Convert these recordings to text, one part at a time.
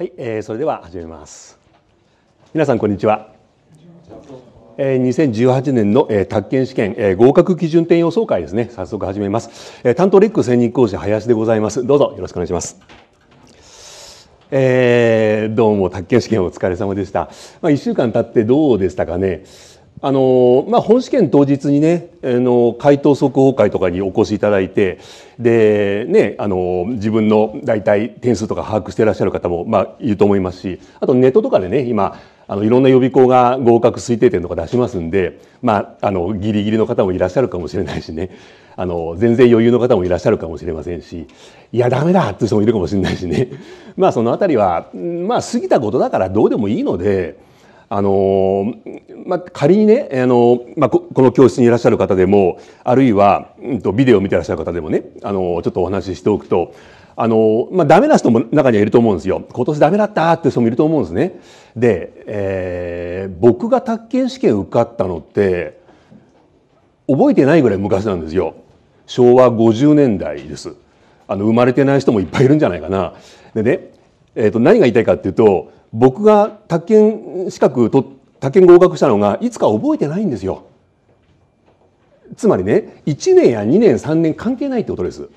はい、えー、それでは始めます皆さんこんにちは、えー、2018年の、えー、宅建試験、えー、合格基準点予想会ですね早速始めます、えー、担当レック専任講師林でございますどうぞよろしくお願いしますえー、どうも宅建試験お疲れ様でした、まあ、一週間経ってどうでしたかねあのまあ、本試験当日にね、あの回答速報会とかにお越しいただいてで、ね、あの自分の大体点数とか把握していらっしゃる方も、まあ、いると思いますしあとネットとかでね今あのいろんな予備校が合格推定点とか出しますんで、まあ、あのギリギリの方もいらっしゃるかもしれないしねあの全然余裕の方もいらっしゃるかもしれませんしいやダメだっていう人もいるかもしれないしねまあその辺りは、まあ、過ぎたことだからどうでもいいので。あのまあ、仮にね、あのまあ、この教室にいらっしゃる方でもあるいは、うん、とビデオを見てらっしゃる方でもね、あのちょっとお話ししておくとあの、まあ、ダメな人も中にはいると思うんですよ今年ダメだったっていう人もいると思うんですねで、えー、僕が宅建試験受かったのって覚えてないぐらい昔なんですよ昭和50年代ですあの生まれてない人もいっぱいいるんじゃないかなでね、えー、と何が言いたいかっていうと僕が宅建資格と宅建合格したのがいつか覚えてないんですよつまりね1年や2年3年関係ないってことです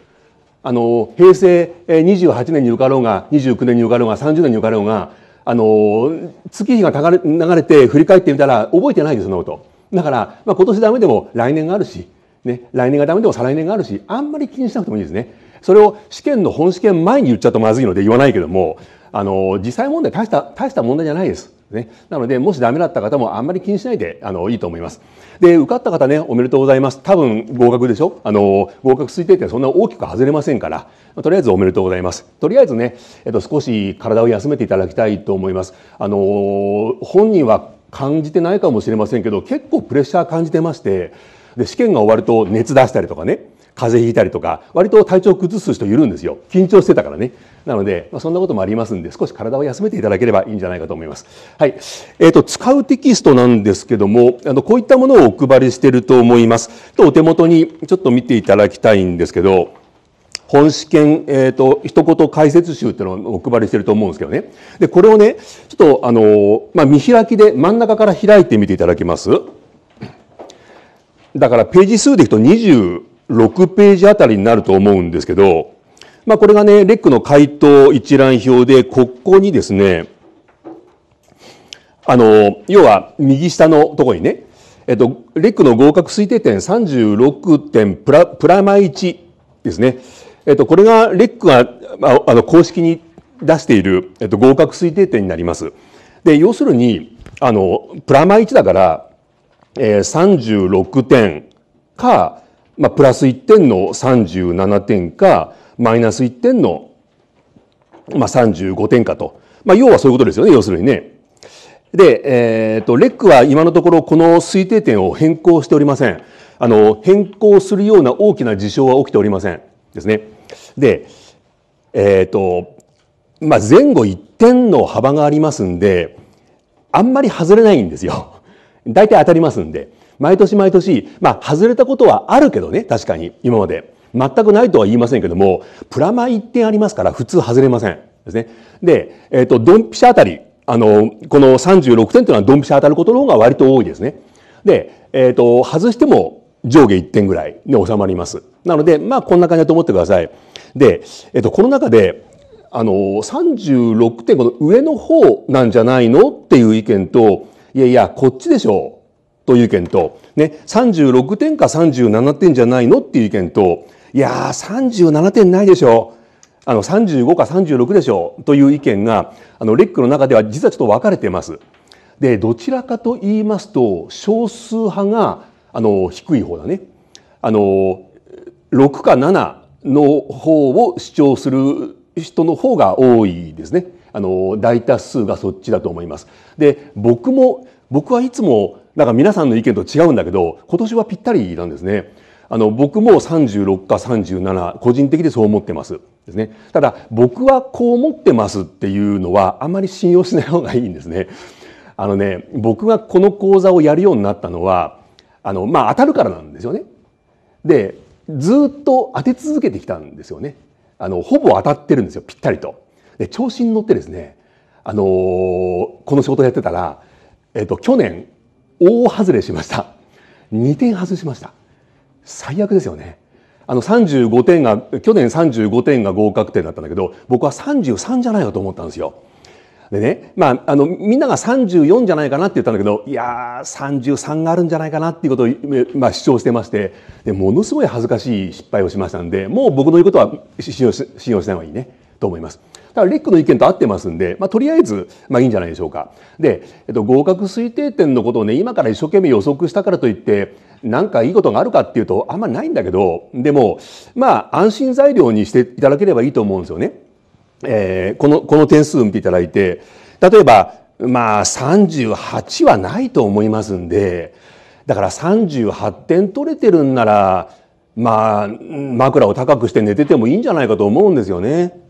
あの平成28年に受かろうが29年に受かろうが30年に受かろうがあの月日が流れ流れて振り返ってみたら覚えてないですそのことだから、まあ、今年ダメでも来年があるし、ね、来年がダメでも再来年があるしあんまり気にしなくてもいいですねそれを試験の本試験前に言っちゃうとまずいので言わないけどもあの実際問題大した大した問題じゃないです。ね、なのでもしダメだった方もあんまり気にしないであのいいと思いますで受かった方ねおめでとうございます多分合格でしょあの合格推定ってそんな大きく外れませんからとりあえずおめでとうございますとりあえずね、えっと、少し体を休めていただきたいと思いますあの本人は感じてないかもしれませんけど結構プレッシャー感じてましてで試験が終わると熱出したりとかね風邪ひいたりとか割と体調崩す人いるんですよ緊張してたからねなので、まあ、そんなこともありますんで少し体を休めていただければいいんじゃないかと思います、はいえーと、使うテキストなんですけどもあのこういったものをお配りしていると思いますとお手元にちょっと見ていただきたいんですけど本試験、えっ、ー、と、一言解説集っていうのをお配りしていると思うんですけどね。で、これをね、ちょっと、あの、まあ、見開きで真ん中から開いてみていただけますだから、ページ数でいくと20、6ページあたりになると思うんですけど、まあ、これがね、レックの回答一覧表で、ここにですね、あの、要は右下のところにね、えっと、レックの合格推定点36点プラプラマ1ですね。えっと、これがレックがあの公式に出している、えっと、合格推定点になります。で、要するに、あの、プラマ1だから、えー、36点か、まあ、プラス1点の37点か、マイナス1点の、まあ、35点かと。まあ、要はそういうことですよね、要するにね。で、えっ、ー、と、レックは今のところこの推定点を変更しておりません。あの、変更するような大きな事象は起きておりません。ですね。で、えっ、ー、と、まあ、前後1点の幅がありますんで、あんまり外れないんですよ。大体当たりますんで。毎年毎年、まあ、外れたことはあるけどね、確かに、今まで。全くないとは言いませんけども、プラマイ1点ありますから、普通外れません。ですね。で、えっ、ー、と、ドンピシャあたり、あの、この36点というのはドンピシャ当たることの方が割と多いですね。で、えっ、ー、と、外しても上下1点ぐらいに収まります。なので、まあ、こんな感じだと思ってください。で、えっ、ー、と、この中で、あの、36点、この上の方なんじゃないのっていう意見と、いやいや、こっちでしょう。という意見と、ね、36点か37点じゃないのっていう意見と、いやー、37点ないでしょ。あの、35か36でしょ。という意見が、あの、レックの中では実はちょっと分かれています。で、どちらかと言いますと、少数派が、あの、低い方だね。あの、6か7の方を主張する人の方が多いですね。あの、大多数がそっちだと思います。で、僕も、僕はいつもだから皆さんの意見と違うんだけど、今年はぴったりなんですね。あの、僕も36か37、個人的でそう思ってます。ですね。ただ、僕はこう思ってますっていうのは、あまり信用しない方がいいんですね。あのね、僕がこの講座をやるようになったのは、あの、まあ、当たるからなんですよね。で、ずっと当て続けてきたんですよね。あの、ほぼ当たってるんですよ、ぴったりと。で、調子に乗ってですね、あのー、この仕事やってたら、えっ、と、去年、大外れしました。2点外しました。最悪ですよね。あの35点が、去年35点が合格点だったんだけど、僕は33じゃないかと思ったんですよ。でね、まあ、あの、みんなが34じゃないかなって言ったんだけど、いやー、33があるんじゃないかなっていうことを、まあ、主張してまして、で、ものすごい恥ずかしい失敗をしましたんで、もう僕の言うことは信用し信用しない方がいいね、と思います。からレックの意見と合ってますんで、まあ、とりあえず、まあ、いいんじゃないでしょうか。で、えっと、合格推定点のことをね、今から一生懸命予測したからといって、なんかいいことがあるかっていうと、あんまないんだけど、でも、まあ、安心材料にしていただければいいと思うんですよね。えー、この、この点数を見ていただいて、例えば、まあ、38はないと思いますんで、だから38点取れてるんなら、まあ、枕を高くして寝ててもいいんじゃないかと思うんですよね。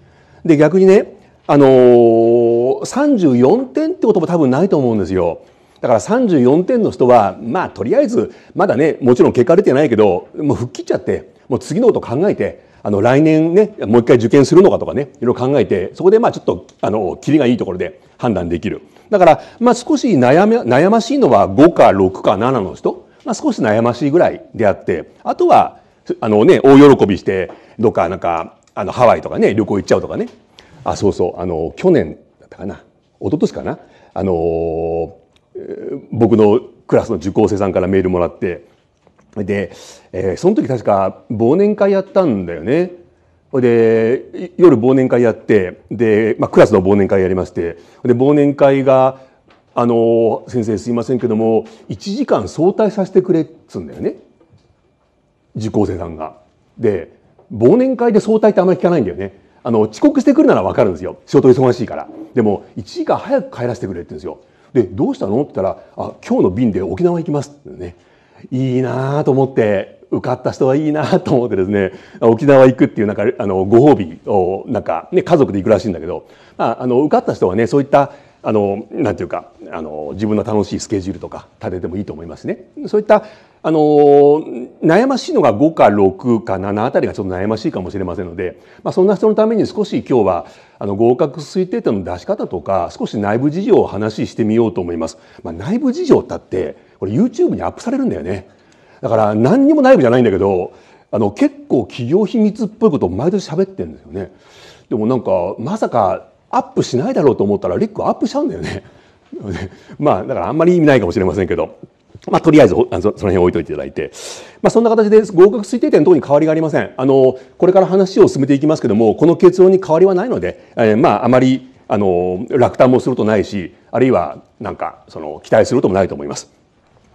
で、逆にね、あのー、34点ってことも多分ないと思うんですよ。だから34点の人は、まあ、とりあえず、まだね、もちろん結果出てないけど、もう吹っ切っちゃって、もう次のこと考えて、あの、来年ね、もう一回受験するのかとかね、いろいろ考えて、そこでまあちょっと、あの、キリがいいところで判断できる。だから、まあ少し悩め、悩ましいのは5か6か7の人、まあ少し悩ましいぐらいであって、あとは、あのね、大喜びして、どっかなんか、あの、ハワイとかね、旅行行っちゃうとかね。あ、そうそう、あの、去年だったかな。一昨年かな。あのー、僕のクラスの受講生さんからメールもらって、で、えー、その時確か忘年会やったんだよね。で、夜忘年会やって、で、まあ、クラスの忘年会やりまして、で、忘年会が、あの、先生すいませんけども、1時間早退させてくれっつうんだよね。受講生さんが。で、忘年会で早退ってあんまり聞かないんだよね。あの、遅刻してくるならわかるんですよ。仕事忙しいから。でも、1時間早く帰らせてくれって言うんですよ。で、どうしたのって言ったら、あ、今日の便で沖縄行きますってね。いいなぁと思って、受かった人はいいなと思ってですね、沖縄行くっていうなんか、あの、ご褒美を、なんか、ね、家族で行くらしいんだけど、まあ、あの、受かった人はね、そういった、あの、なんていうか、あの、自分の楽しいスケジュールとか立ててもいいと思いますね。そういった、あの悩ましいのが5か6か7あたりがちょっと悩ましいかもしれませんので、まあ、そんな人のために少し今日はあの合格推定点の出し方とか少し内部事情を話してみようと思います。まあ、内部事情だってこれ YouTube にアップされるんだよね。だから何にも内部じゃないんだけどあの結構企業秘密っぽいことを毎年喋ってるんですよね。でもなんかまさかアップしないだろうと思ったらリックアップしちゃうんだよね。まあだからあんまり意味ないかもしれませんけど。まあ、とりあえずあのその辺置いといていただいて、まあ、そんな形で合格推定点等に変わりがありませんあのこれから話を進めていきますけどもこの結論に変わりはないので、えー、まああまりあの落胆もするとないしあるいはなんかその期待することもないと思います。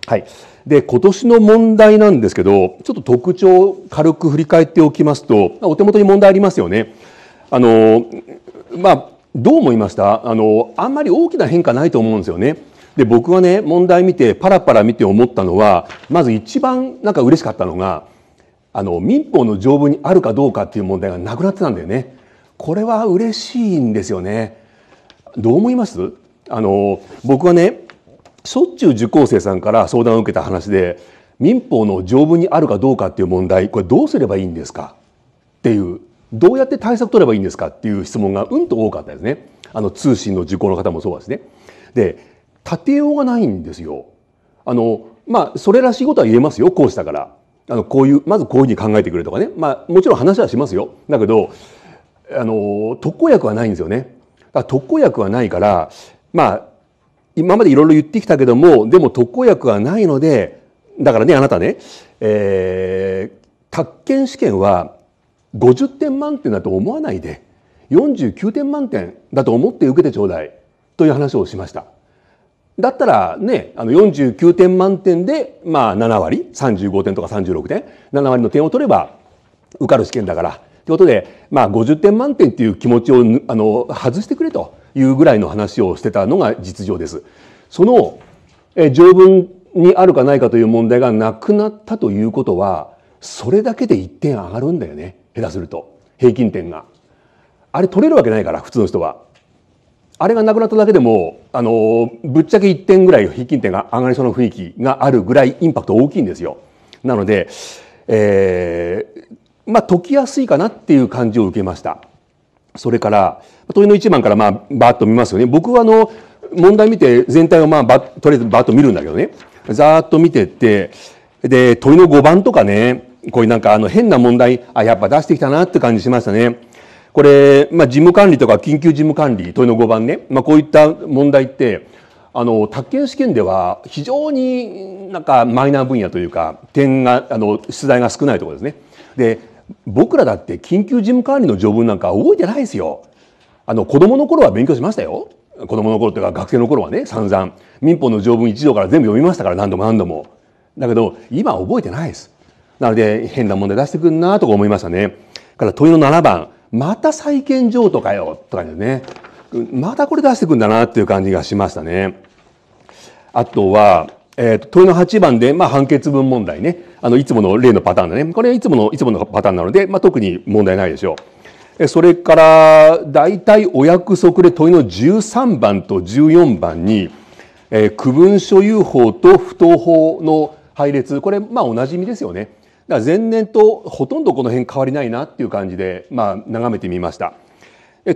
はい、で今年の問題なんですけどちょっと特徴を軽く振り返っておきますとお手元に問題ありますよね。あのまあどう思いましたあのあんまり大きな変化ないと思うんですよね。で僕はね問題見てパラパラ見て思ったのはまず一番なんか嬉しかったのがあの民法の条文にあるかどうかっていう問題がなくなってたんだよね。これは嬉しいんですよね。どう思いますあの僕はねしょっちゅう受講生さんから相談を受けた話で民法の条文にあるかどうかっていう問題これどうすればいいんですかっていうどうやって対策取ればいいんですかっていう質問がうんと多かったですねあの通信の受講の方もそうですね。で立てようがないんですよ。あの、まあ、それらしいことは言えますよ、講師だから。あの、こういう、まずこういうふうに考えてくれとかね。まあ、もちろん話はしますよ。だけど、あの、特効薬はないんですよね。だ特効薬はないから、まあ、今までいろいろ言ってきたけども、でも特効薬はないので、だからね、あなたね、えー、宅建試験は50点満点だと思わないで、49点満点だと思って受けてちょうだいという話をしました。だったらね、あの49点満点で、まあ7割、35点とか36点、7割の点を取れば受かる試験だから、ということで、まあ50点満点っていう気持ちをあの外してくれというぐらいの話をしてたのが実情です。その、条文にあるかないかという問題がなくなったということは、それだけで1点上がるんだよね。下手すると。平均点が。あれ取れるわけないから、普通の人は。あれがなくなっただけでも、あの、ぶっちゃけ1点ぐらい平均点が上がりそうな雰囲気があるぐらいインパクト大きいんですよ。なので、えー、まあ、解きやすいかなっていう感じを受けました。それから、問いの1番からまあ、ばーっと見ますよね。僕はあの、問題見て全体をまあ、ば、とりあえずばーっと見るんだけどね。ざーっと見てって、で、問いの5番とかね、こういうなんかあの変な問題、あ、やっぱ出してきたなって感じしましたね。これ、まあ、事務管理とか緊急事務管理問いの5番ね、まあ、こういった問題ってあの宅建試験では非常になんかマイナー分野というか点があの出題が少ないところですね。で僕らだって緊急事務管理の条文なんか覚えてないですよ。あの子供の頃は勉強しましたよ。子供の頃というか学生の頃はね散々民法の条文一条から全部読みましたから何度も何度も。だけど今覚えてないです。なので変な問題出してくんなとか思いましたね。から問いの7番また債権譲渡かよとかねまたこれ出してくんだなっていう感じがしましたね。あとは、えーと問いの8番で、まあ、判決文問題ねあのいつもの例のパターンだねこれはいつものいつものパターンなので、まあ、特に問題ないでしょう。それから大体お約束で問いの13番と14番に、えー、区分所有法と不当法の配列これまあおなじみですよね。前年とほとんどこの辺変わりないなっていう感じで、まあ、眺めてみました。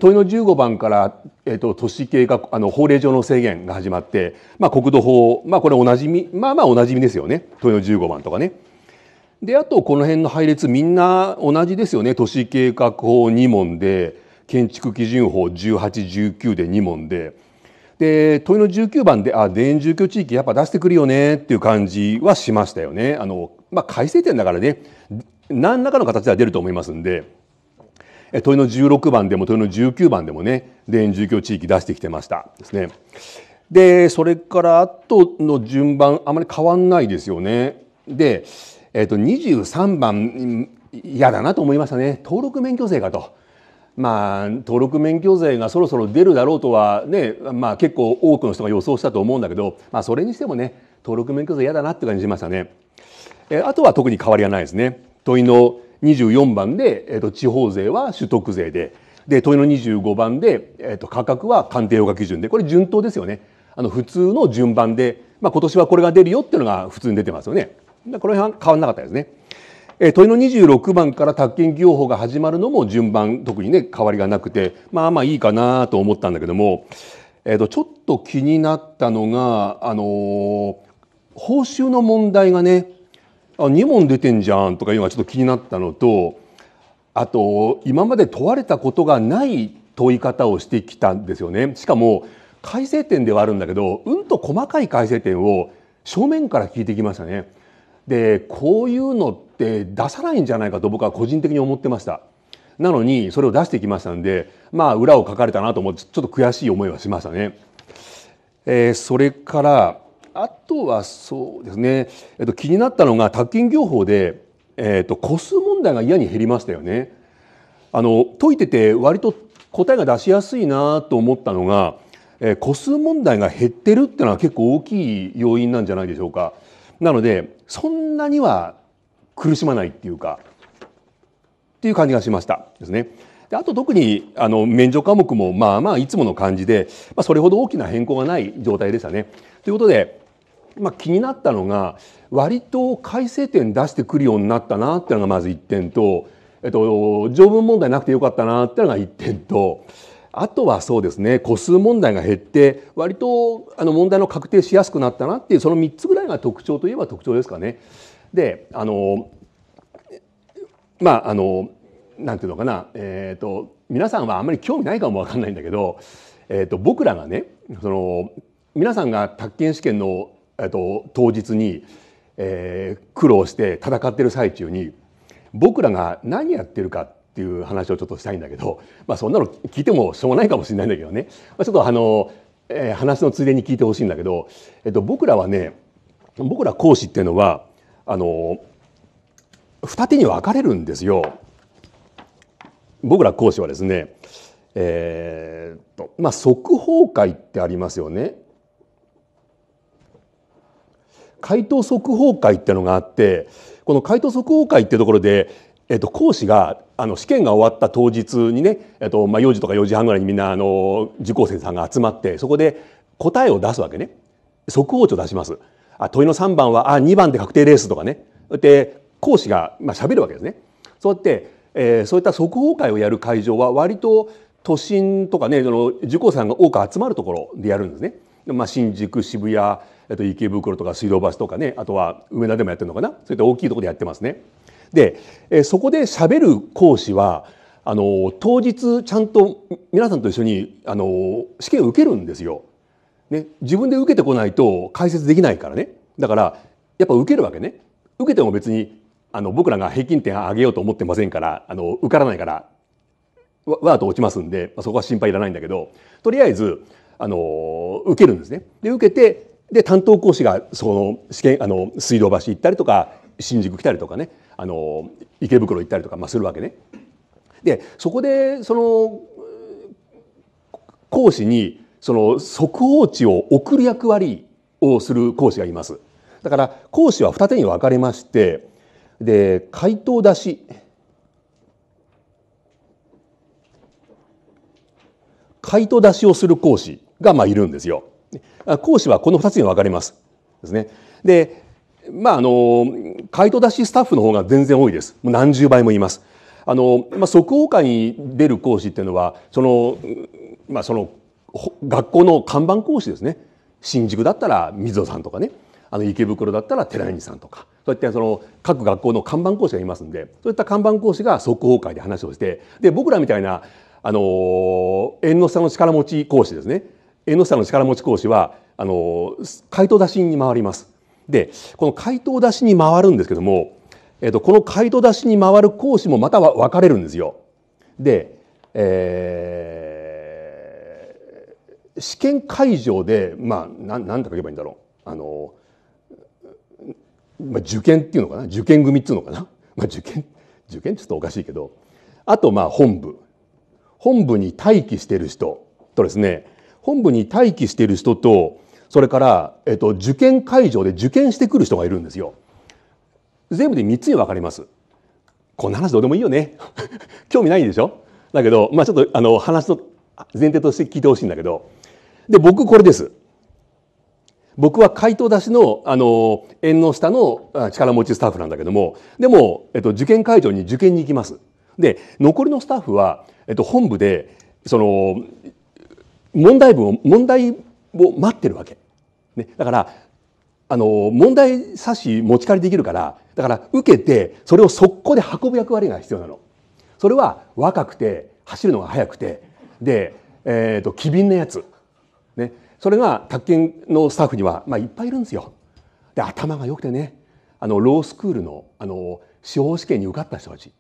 問いの15番から、えっと、都市計画あの法令上の制限が始まって、まあ、国土法、まあ、これおなじみまあまあおなじみですよね問いの15番とかね。であとこの辺の配列みんな同じですよね都市計画法2問で建築基準法1819で2問でで問いの19番であ田園住居地域やっぱ出してくるよねっていう感じはしましたよねあのまあ、改正点だからね何らかの形では出ると思いますんで問いの16番でも問いの19番でもね田園住居地域出してきてましたですね。でそれからあとの順番あまり変わんないですよね。で、えー、と23番嫌だなと思いましたね登録免許税かと。まあ、登録免許税がそろそろ出るだろうとはね、ねまあ、結構多くの人が予想したと思うんだけど、まあ、それにしてもね登録免許税嫌だなって感じしましたね。あとは特に変わりはないですね。問いの24番で、えー、と地方税は取得税でで問いの25番で、えー、と価格は鑑定用価基準でこれ順当ですよね。あの普通の順番で、まあ、今年はこれが出るよっていうのが普通に出てますよね。この辺は変わらなかったですね。えー、問いの26番から宅建業法が始まるのも順番特にね変わりがなくてまあまあいいかなと思ったんだけども、えー、とちょっと気になったのが、あのー、報酬の問題がねあ2問出てんじゃんとかいうのがちょっと気になったのとあと今まで問われたことがない問い方をしてきたんですよね。しかも改正点ではあるんだけどうんと細かい改正点を正面から聞いてきましたね。でこういうのって出さないんじゃないかと僕は個人的に思ってました。なのにそれを出してきましたんでまあ裏を書かれたなと思ってちょっと悔しい思いはしましたね。えー、それからあとはそうですね、えっと、気になったのが宅建業法で、えっと、個数問題が嫌に減りましたよね。あの解いてて割と答えが出しやすいなと思ったのが、えー、個数問題が減ってるっていうのは結構大きい要因なんじゃないでしょうか。なのでそんなには苦しまないっていうかっていう感じがしましたですね。であと特にあの免除科目もまあまあいつもの感じで、まあ、それほど大きな変更がない状態でしたね。ということで、まあ、気になったのが割と改正点出してくるようになったなっていうのがまず1点と、えっと、条文問題なくてよかったなっていうのが1点と。あとはそうですね個数問題が減って割とあの問題の確定しやすくなったなっていうその3つぐらいが特徴といえば特徴ですかね。であのまああのなんていうのかな、えーと、皆さんはあんまり興味ないかもわかんないんだけど、えーと僕らがねその皆さんが宅建試験のえっと、当日に、えー、苦労して戦ってる最中に僕らが何やってるかっていう話をちょっとしたいんだけど、まあ、そんなの聞いてもしょうがないかもしれないんだけどね、まあ、ちょっとあの、えー、話のついでに聞いてほしいんだけど、えっと、僕らはね僕ら講師っていうのはあの二手に分かれるんですよ。僕ら講師はですね、えー、っとまあ、即報会ってありますよね。回答速報会っていうのがあってこの回答速報会っていうところで、えっと、講師があの試験が終わった当日にね、えっとまあ、4時とか4時半ぐらいにみんなあの受講生さんが集まってそこで答えを出すわけね速報値を出します。あ問いの3番はあ2番で確定レースとかねで講師がまあ喋るわけですね。そうやって、えー、そういった速報会をやる会場は割と都心とかねその受講生が多く集まるところでやるんですね。まあ、新宿渋谷、えっと、池袋とか水道橋とかねあとは梅田でもやってるのかなそういった大きいところでやってますね。で、えそこでしゃべる講師はあの当日ちゃんと皆さんと一緒にあの試験を受けるんですよ、ね。自分で受けてこないと解説できないからねだからやっぱ受けるわけね。受けても別にあの僕らが平均点上げようと思ってませんからあの受からないからわわーと落ちますんで、まあ、そこは心配いらないんだけどとりあえずあの受けるんですね。で受けてで担当講師がその試験あの水道橋行ったりとか新宿来たりとかねあの池袋行ったりとか、まあ、するわけね。でそこでその講師にその速報値を送る役割をする講師がいます。だから講師は二手に分かれましてで回答出し回答出しをする講師がまあいるんですよ。講師はこの2つに分かれます。ですね。で、まあ、あの、回答出しスタッフの方が全然多いです。もう何十倍もいます。あの、まあ、即応会に出る講師っていうのは、その、まあ、その、学校の看板講師ですね。新宿だったら水野さんとかね。あの池袋だったら寺西さんとかそういったその各学校の看板講師がいますんでそういった看板講師が即報会で話をしてで僕らみたいなあの縁の下の力持ち講師ですねノ下の力持ち講師はあの回答出しに回ります。でこの回答出しに回るんですけども、えっとこの回答出しに回る講師もまたは分かれるんですよ。で、えー、試験会場でまあ何て書けばいいんだろうあの、まあ、受験っていうのかな受験組っていうのかな、まあ、受験受験ちょっとおかしいけどあとまあ本部本部に待機してる人とですね本部に待機している人とそれから、えっと、受験会場で受験してくる人がいるんですよ。全部で3つに分かります。こんな話どうでもいいよね。興味ないでしょだけど、まあ、ちょっとあの話の前提として聞いてほしいんだけどで僕これです。僕は回答出しのあの縁の下の力持ちスタッフなんだけどもでも、えっと、受験会場に受験に行きます。で残りのスタッフは、えっと、本部でその問題文を問題を待ってるわけ、ね、だからあの問題冊子持ち帰りできるからだから受けてそれを速攻で運ぶ役割が必要なの。それは若くて走るのが速くてで、えーと、機敏なやつ、ね、それが宅建のスタッフには、まあ、いっぱいいるんですよ。で頭が良くてねあのロースクールのあの司法試験に受かった人たち、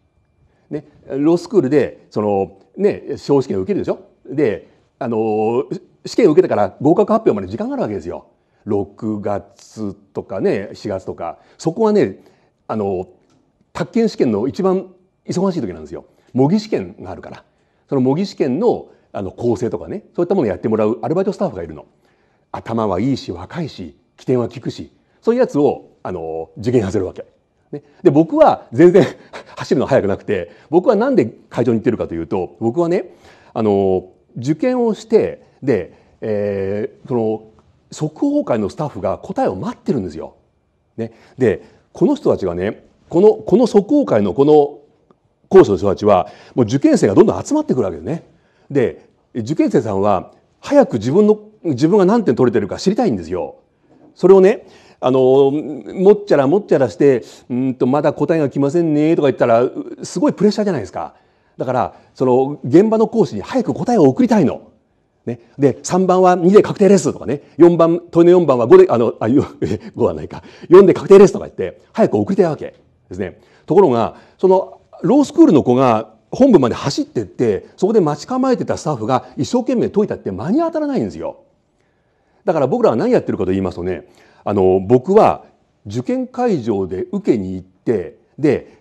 ね、ロースクールでその、ね、司法試験を受けるでしょであの試験を受けてから合格発表まで時間があるわけですよ。6月とかね4月とかそこはねあの宅建試験の一番忙しい時なんですよ。模擬試験があるからその模擬試験のあの構成とかねそういったものをやってもらうアルバイトスタッフがいるの。頭はいいし若いし起点は効くしそういうやつをあの受験させるわけ。ね、で僕は全然 走るの速くなくて僕は何で会場に行ってるかというと僕はねあの受験をしてで、えー、その速報会のスタッフが答えを待ってるんですよ。ね、でこの人たちがねこのこの速報会のこの講師の人たちはもう受験生がどんどん集まってくるわけですね。で受験生さんは早く自分の自分が何点取れてるか知りたいんですよ。それをねあのもっちゃらもっちゃらして「うんとまだ答えが来ませんね」とか言ったらすごいプレッシャーじゃないですか。だからその現場の講師に早く答えを送りたいの。ね、で3番は2で確定ですとかね4番問いの4番は5であのあ5 はないか4で確定ですとか言って早く送りたいわけですね。ところがそのロースクールの子が本部まで走ってってそこで待ち構えてたスタッフが一生懸命解いたって間に当たらないんですよ。だから僕らは何やってるかと言いますとねあの僕は受験会場で受けに行ってで、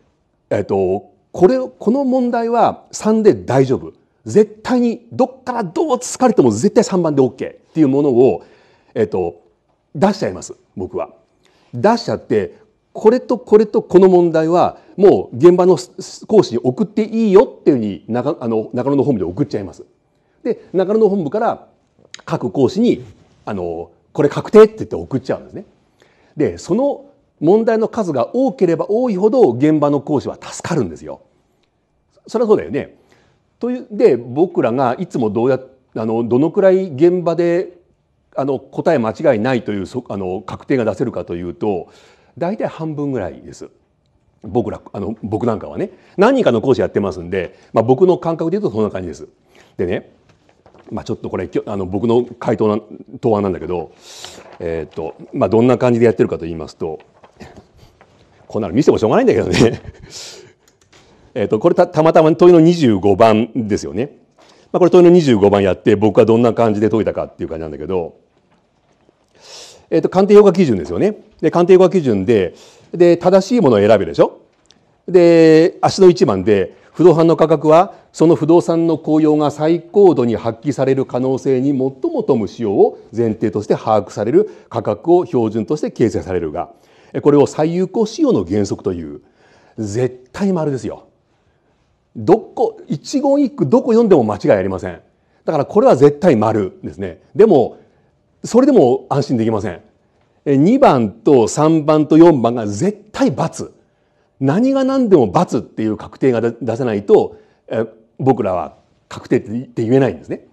えっと、これこの問題は3で大丈夫絶対にどっからどう疲れても絶対3番で OK っていうものを、えっと、出しちゃいます僕は。出しちゃってこれとこれとこの問題はもう現場の講師に送っていいよっていうふうに中あの中野の本部で送っちゃいます。で中野の本部から各講師にあのこれ確定って言って送っちゃうんですね。でその問題の数が多ければ多いほど現場の講師は助かるんですよ。それはそうだよね。というで僕らがいつもどうやあのどのくらい現場であの答え間違いないというそあの確定が出せるかというと大体半分ぐらいです。僕らあの僕なんかはね何人かの講師やってますんで、まあ、僕の感覚で言うとそんな感じです。でね、まあ、ちょっとこれあの僕の回答な答案なんだけど、えーとまあ、どんな感じでやってるかと言いますとこんなの見せてもしょうがないんだけどね えとこれたまたま問いの25番ですよね。まあ、これ問いの25番やって僕はどんな感じで解いたかっていう感じなんだけど、えー、と鑑定評価基準ですよね。で鑑定評価基準でで正しいものを選べでしょ。で足の1番で不動産の価格はその不動産の効用が最高度に発揮される可能性に最も富む仕様を前提として把握される価格を標準として形成されるが。これを最有効使用の原則という絶対丸ですよ。どこ一言一句どこ読んでも間違いありません。だからこれは絶対丸ですね。でもそれでも安心できません。2番と3番と4番が絶対×。何が何でも×っていう確定が出せないと僕らは確定って言えないんですね。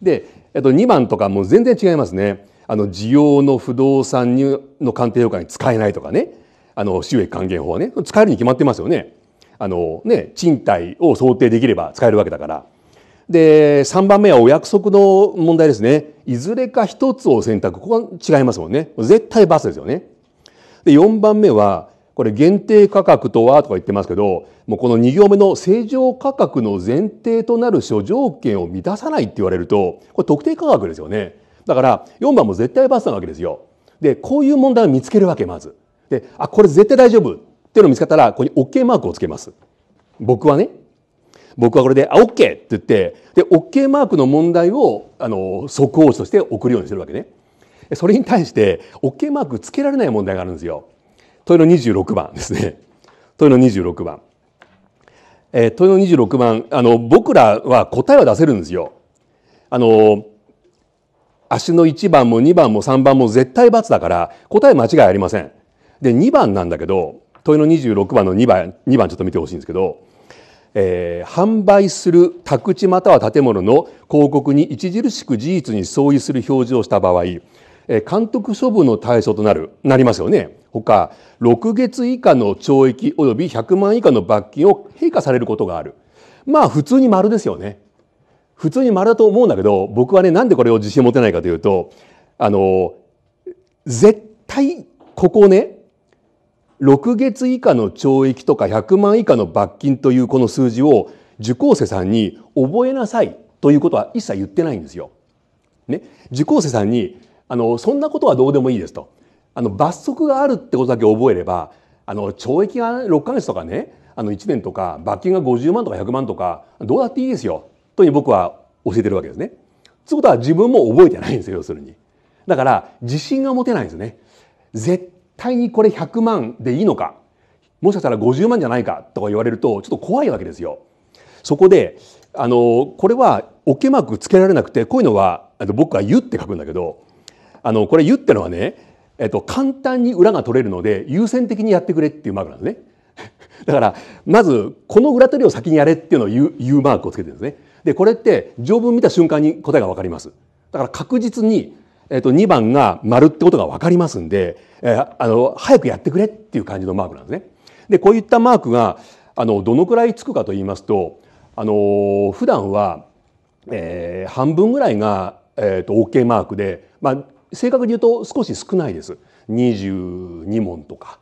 で、えっと、2番とかも全然違いますね。あの需要の不動産の鑑定評価に使えないとかねあの収益還元法はね使えるに決まってますよね。あのね賃貸を想定できれば使えるわけだから。で3番目はお約束の問題ですねいずれか一つを選択ここは違いますもんね絶対バスですよね。で4番目はこれ限定価格とはとか言ってますけどもうこの2行目の正常価格の前提となる諸条件を満たさないって言われるとこれ特定価格ですよね。だから4番も絶対バスなわけですよ。でこういう問題を見つけるわけまず。であこれ絶対大丈夫っていうの見つかったらここに OK マークをつけます。僕はね僕はこれで「あ OK」って言ってで OK マークの問題をあの速報値として送るようにしてるわけね。それに対して OK マークつけられない問題があるんですよ。問いの26番ですね。問いの26番。えー、問いの26番あの僕らは答えは出せるんですよ。あの足の1番も2番も3番も絶対×だから答え間違いありません。で2番なんだけど問いの26番の2番 ,2 番ちょっと見てほしいんですけど、えー、販売する宅地または建物の広告に著しく事実に相違する表示をした場合、え監督処分の対象となるなりますよね。ほか6月以下の懲役及び100万以下の罰金を陛下されることがある。まあ普通に丸ですよね。普通に丸だと思うんだけど僕はねなんでこれを自信持てないかというとあの絶対ここね6月以下の懲役とか100万以下の罰金というこの数字を受講生さんに覚えなさいということは一切言ってないんですよ。ね、受講生さんにあのそんなことはどうでもいいですとあの罰則があるってことだけ覚えればあの懲役が6ヶ月とかねあの1年とか罰金が50万とか100万とかどうだっていいですよとに僕は教えてるわけですね。つうことは自分も覚えてないんですよ要するに。だから自信が持てないんですね。絶対にこれ100万でいいのかもしかしたら50万じゃないかとか言われるとちょっと怖いわけですよ。そこであのこれはおけまくつけられなくてこういうのは僕は「ゆ」って書くんだけどあのこれ「ゆ」ってのはね、えっと、簡単に裏が取れるので優先的にやってくれっていうマークなんですね。だからまずこの裏取りを先にやれっていうのを言うマークをつけてるんですね。でこれって条文見た瞬間に答えが分かりますだから確実に、えー、と2番が丸ってことが分かりますんで、えー、あの早くやってくれっていう感じのマークなんですね。でこういったマークがあのどのくらいつくかと言いますとあの普段は、えー、半分ぐらいが、えーと OK マークで、まあ、正確に言うと少し少ないです22問とか、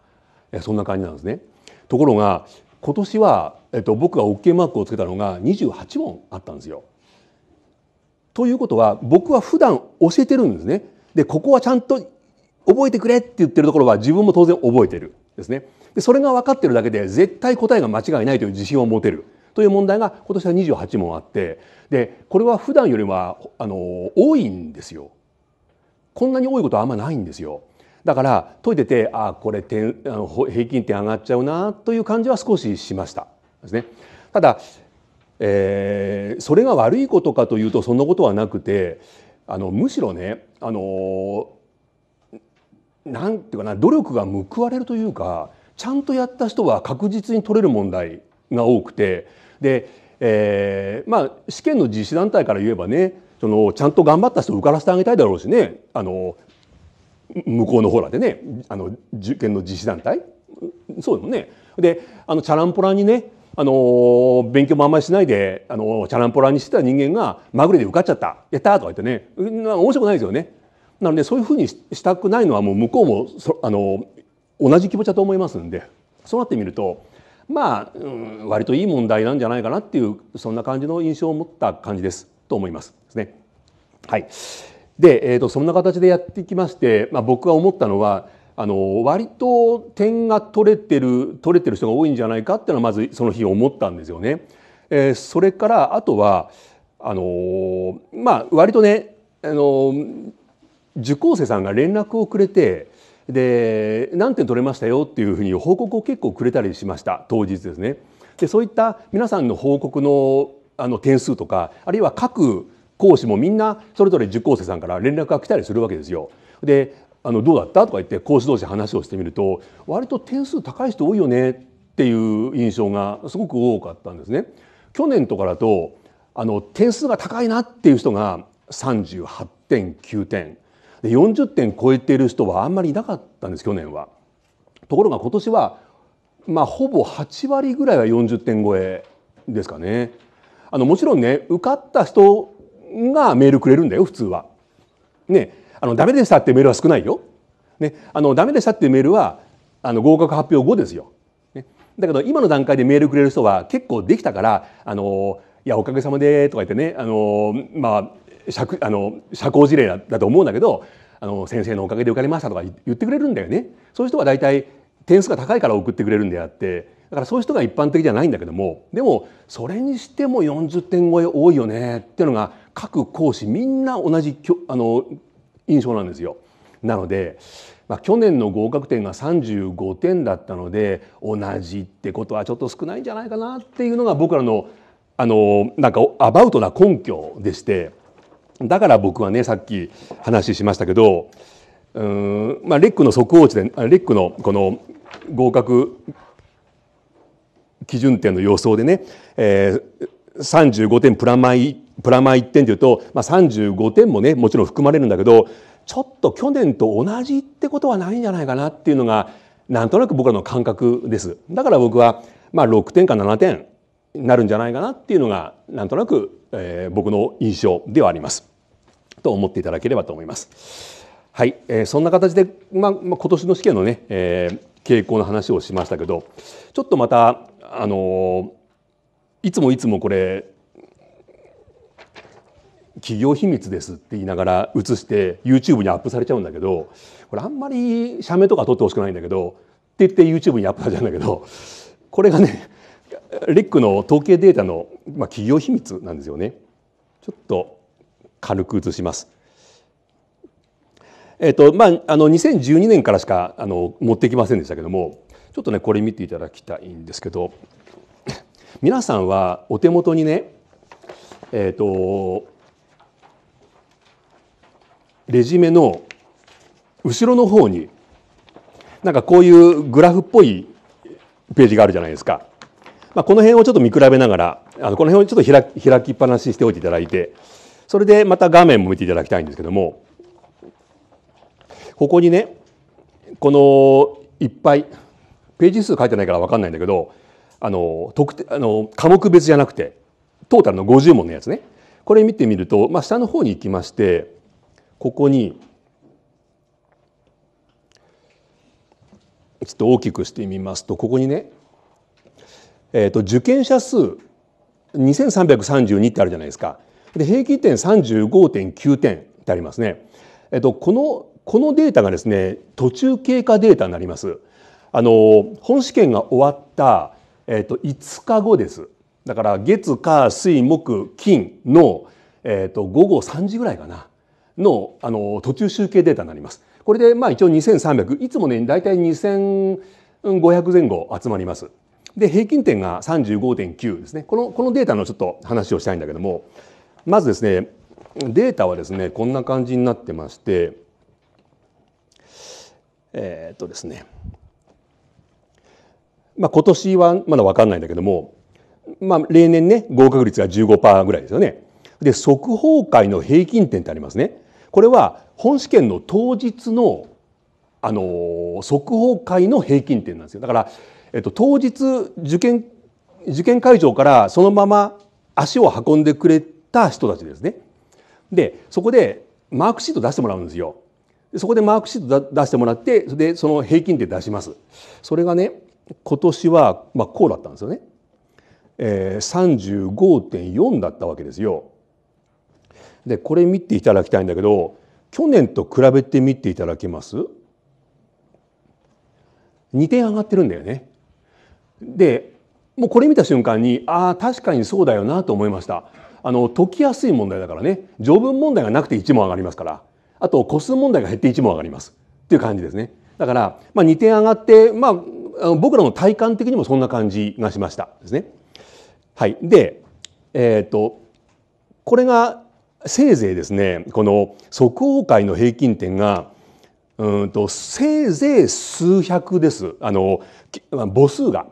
えー、そんな感じなんですね。ところが今年は、えっと、僕が OK マークをつけたのが28問あったんですよ。ということは僕は普段教えてるんですね。でここはちゃんと覚えてくれって言ってるところは自分も当然覚えてるですね。でそれが分かってるだけで絶対答えが間違いないという自信を持てるという問題が今年は28問あってでこれは普段よりはあの多いんですよ。こんなに多いことはあんまないんですよ。だから解いててあこれ点あの平均点上がっちゃうなという感じは少ししましたですね。ただ、えー、それが悪いことかというとそんなことはなくてあのむしろねあのなんていうかな努力が報われるというかちゃんとやった人は確実に取れる問題が多くてで、えー、まあ試験の実施団体から言えばねそのちゃんと頑張った人を受からせてあげたいだろうしねあの向こうのほらでねあの受験の実施団体そうでもねであのチャランポランにねあの勉強もあんまりしないであのチャランポランにしてた人間がまぐれで受かっちゃったやったとか言ってね面白くないですよね。なのでそういうふうにしたくないのはもう向こうもそあの同じ気持ちだと思いますんでそうなってみるとまあ、うん、割といい問題なんじゃないかなっていうそんな感じの印象を持った感じですと思いますですね。はいで、えーと、そんな形でやってきまして、まあ、僕が思ったのはあの割と点が取れてる取れてる人が多いんじゃないかっていうのはまずその日思ったんですよね。えー、それからあとはあのー、まあ割とね、あのー、受講生さんが連絡をくれてで何点取れましたよっていうふうに報告を結構くれたりしました当日ですね。でそういった皆さんの報告のあの点数とかあるいは各講師もみんなそれぞれ受講生さんから連絡が来たりするわけですよ。であのどうだったとか言って講師同士話をしてみると割と点数高い人多いよねっていう印象がすごく多かったんですね。去年とかだとあの点数が高いなっていう人が38.9点で40点超えている人はあんまりいなかったんです去年は。ところが今年は、まあ、ほぼ8割ぐらいは40点超えですかね。あのもちろんね受かった人がメールくれるんだよ普通は。ねあのダメでしたってメールは少ないよ。ね、あのダメでしたってメールはあの合格発表後ですよ。ね、だけど今の段階でメールくれる人は結構できたから「あのいやおかげさまで」とか言ってねあの、まあ、社あの社交辞令だと思うんだけどあの先生のおかげで受かりましたとか言ってくれるんだよね。そういう人は大体点数が高いから送ってくれるんであってだからそういう人が一般的じゃないんだけどもでもそれにしても40点超え多いよねっていうのが各講師みんな同じあの印象なんですよ。なので、まあ、去年の合格点が35点だったので同じってことはちょっと少ないんじゃないかなっていうのが僕らのあのなんかアバウトな根拠でしてだから僕はねさっき話しましたけどうん、まあ、レックの速報値でレックのこの合格基準点の予想でね、えー、35点プラマイプラマイ1点というと、まあ、35点もねもちろん含まれるんだけどちょっと去年と同じってことはないんじゃないかなっていうのがなんとなく僕らの感覚ですだから僕は、まあ、6点か7点になるんじゃないかなっていうのがなんとなく、えー、僕の印象ではありますと思っていただければと思います。はい、えー、そんな形で、まあ、まあ、今年の試験のね、えー、傾向の話をしましたけどちょっとまたあのいつもいつもこれ企業秘密ですって言いながら写して YouTube にアップされちゃうんだけどこれあんまり写メとか撮ってほしくないんだけどって言って YouTube にアップされちゃうんだけどこれがねレックの統計データの、まあ、企業秘密なんですよね。ちょっと軽く写します。えっとまあ、あの2012年からしかあの持ってきませんでしたけどもちょっとねこれ見ていただきたいんですけど 皆さんはお手元にねえっ、ー、とレジメの後ろの方になんかこういうグラフっぽいページがあるじゃないですか。まあ、この辺をちょっと見比べながらあのこの辺をちょっと開きっぱなししておいていただいてそれでまた画面も見ていただきたいんですけどもここにねこのいっぱいページ数書いてないから分かんないんだけどあの特定あの科目別じゃなくてトータルの50問のやつねこれ見てみると、まあ、下の方に行きましてここにちょっと大きくしてみますとここにね、えー、と受験者数2332ってあるじゃないですかで平均点35.9点ってありますね。えっと、このこのデータがですね途中経過データになります。あの本試験が終わった、えーと、5日後ですだから月火水木金の、えーと、と午後3時ぐらいかなのあの途中集計データになります。これでまあ一応2300いつもね大体2500前後集まります。で平均点が35.9ですねこのこのデータのちょっと話をしたいんだけどもまずですねデータはですねこんな感じになってましてえー、っとですねまあ、今年はまだ分かんないんだけども、まあ、例年ね合格率が15%ぐらいですよね。で速報会の平均点ってありますね。これは本試験の当日のあの速報会の平均点なんですよだから、えっと、当日受験受験会場からそのまま足を運んでくれた人たちですね。でそこでマークシート出してもらうんですよ。そこでマークシート出してもらってそれでその平均点出します。それがね今年は、まあ、こうだったんですよね、えー、35.4だったわけですよ。でこれ見ていただきたいんだけど去年と比べてみていただけます2点上がってるんだよね。でもうこれ見た瞬間にああ確かにそうだよなと思いました。あの解きやすい問題だからね条文問題がなくて1問上がりますからあと個数問題が減って1問上がりますっていう感じですね。だから、まあ、2点上がって、まあ、僕らの体感的にもそんな感じがしましたですね。はい、で、えーと、これがせいぜいですねこの即応会の平均点がうんとせいぜい数百ですあの母数が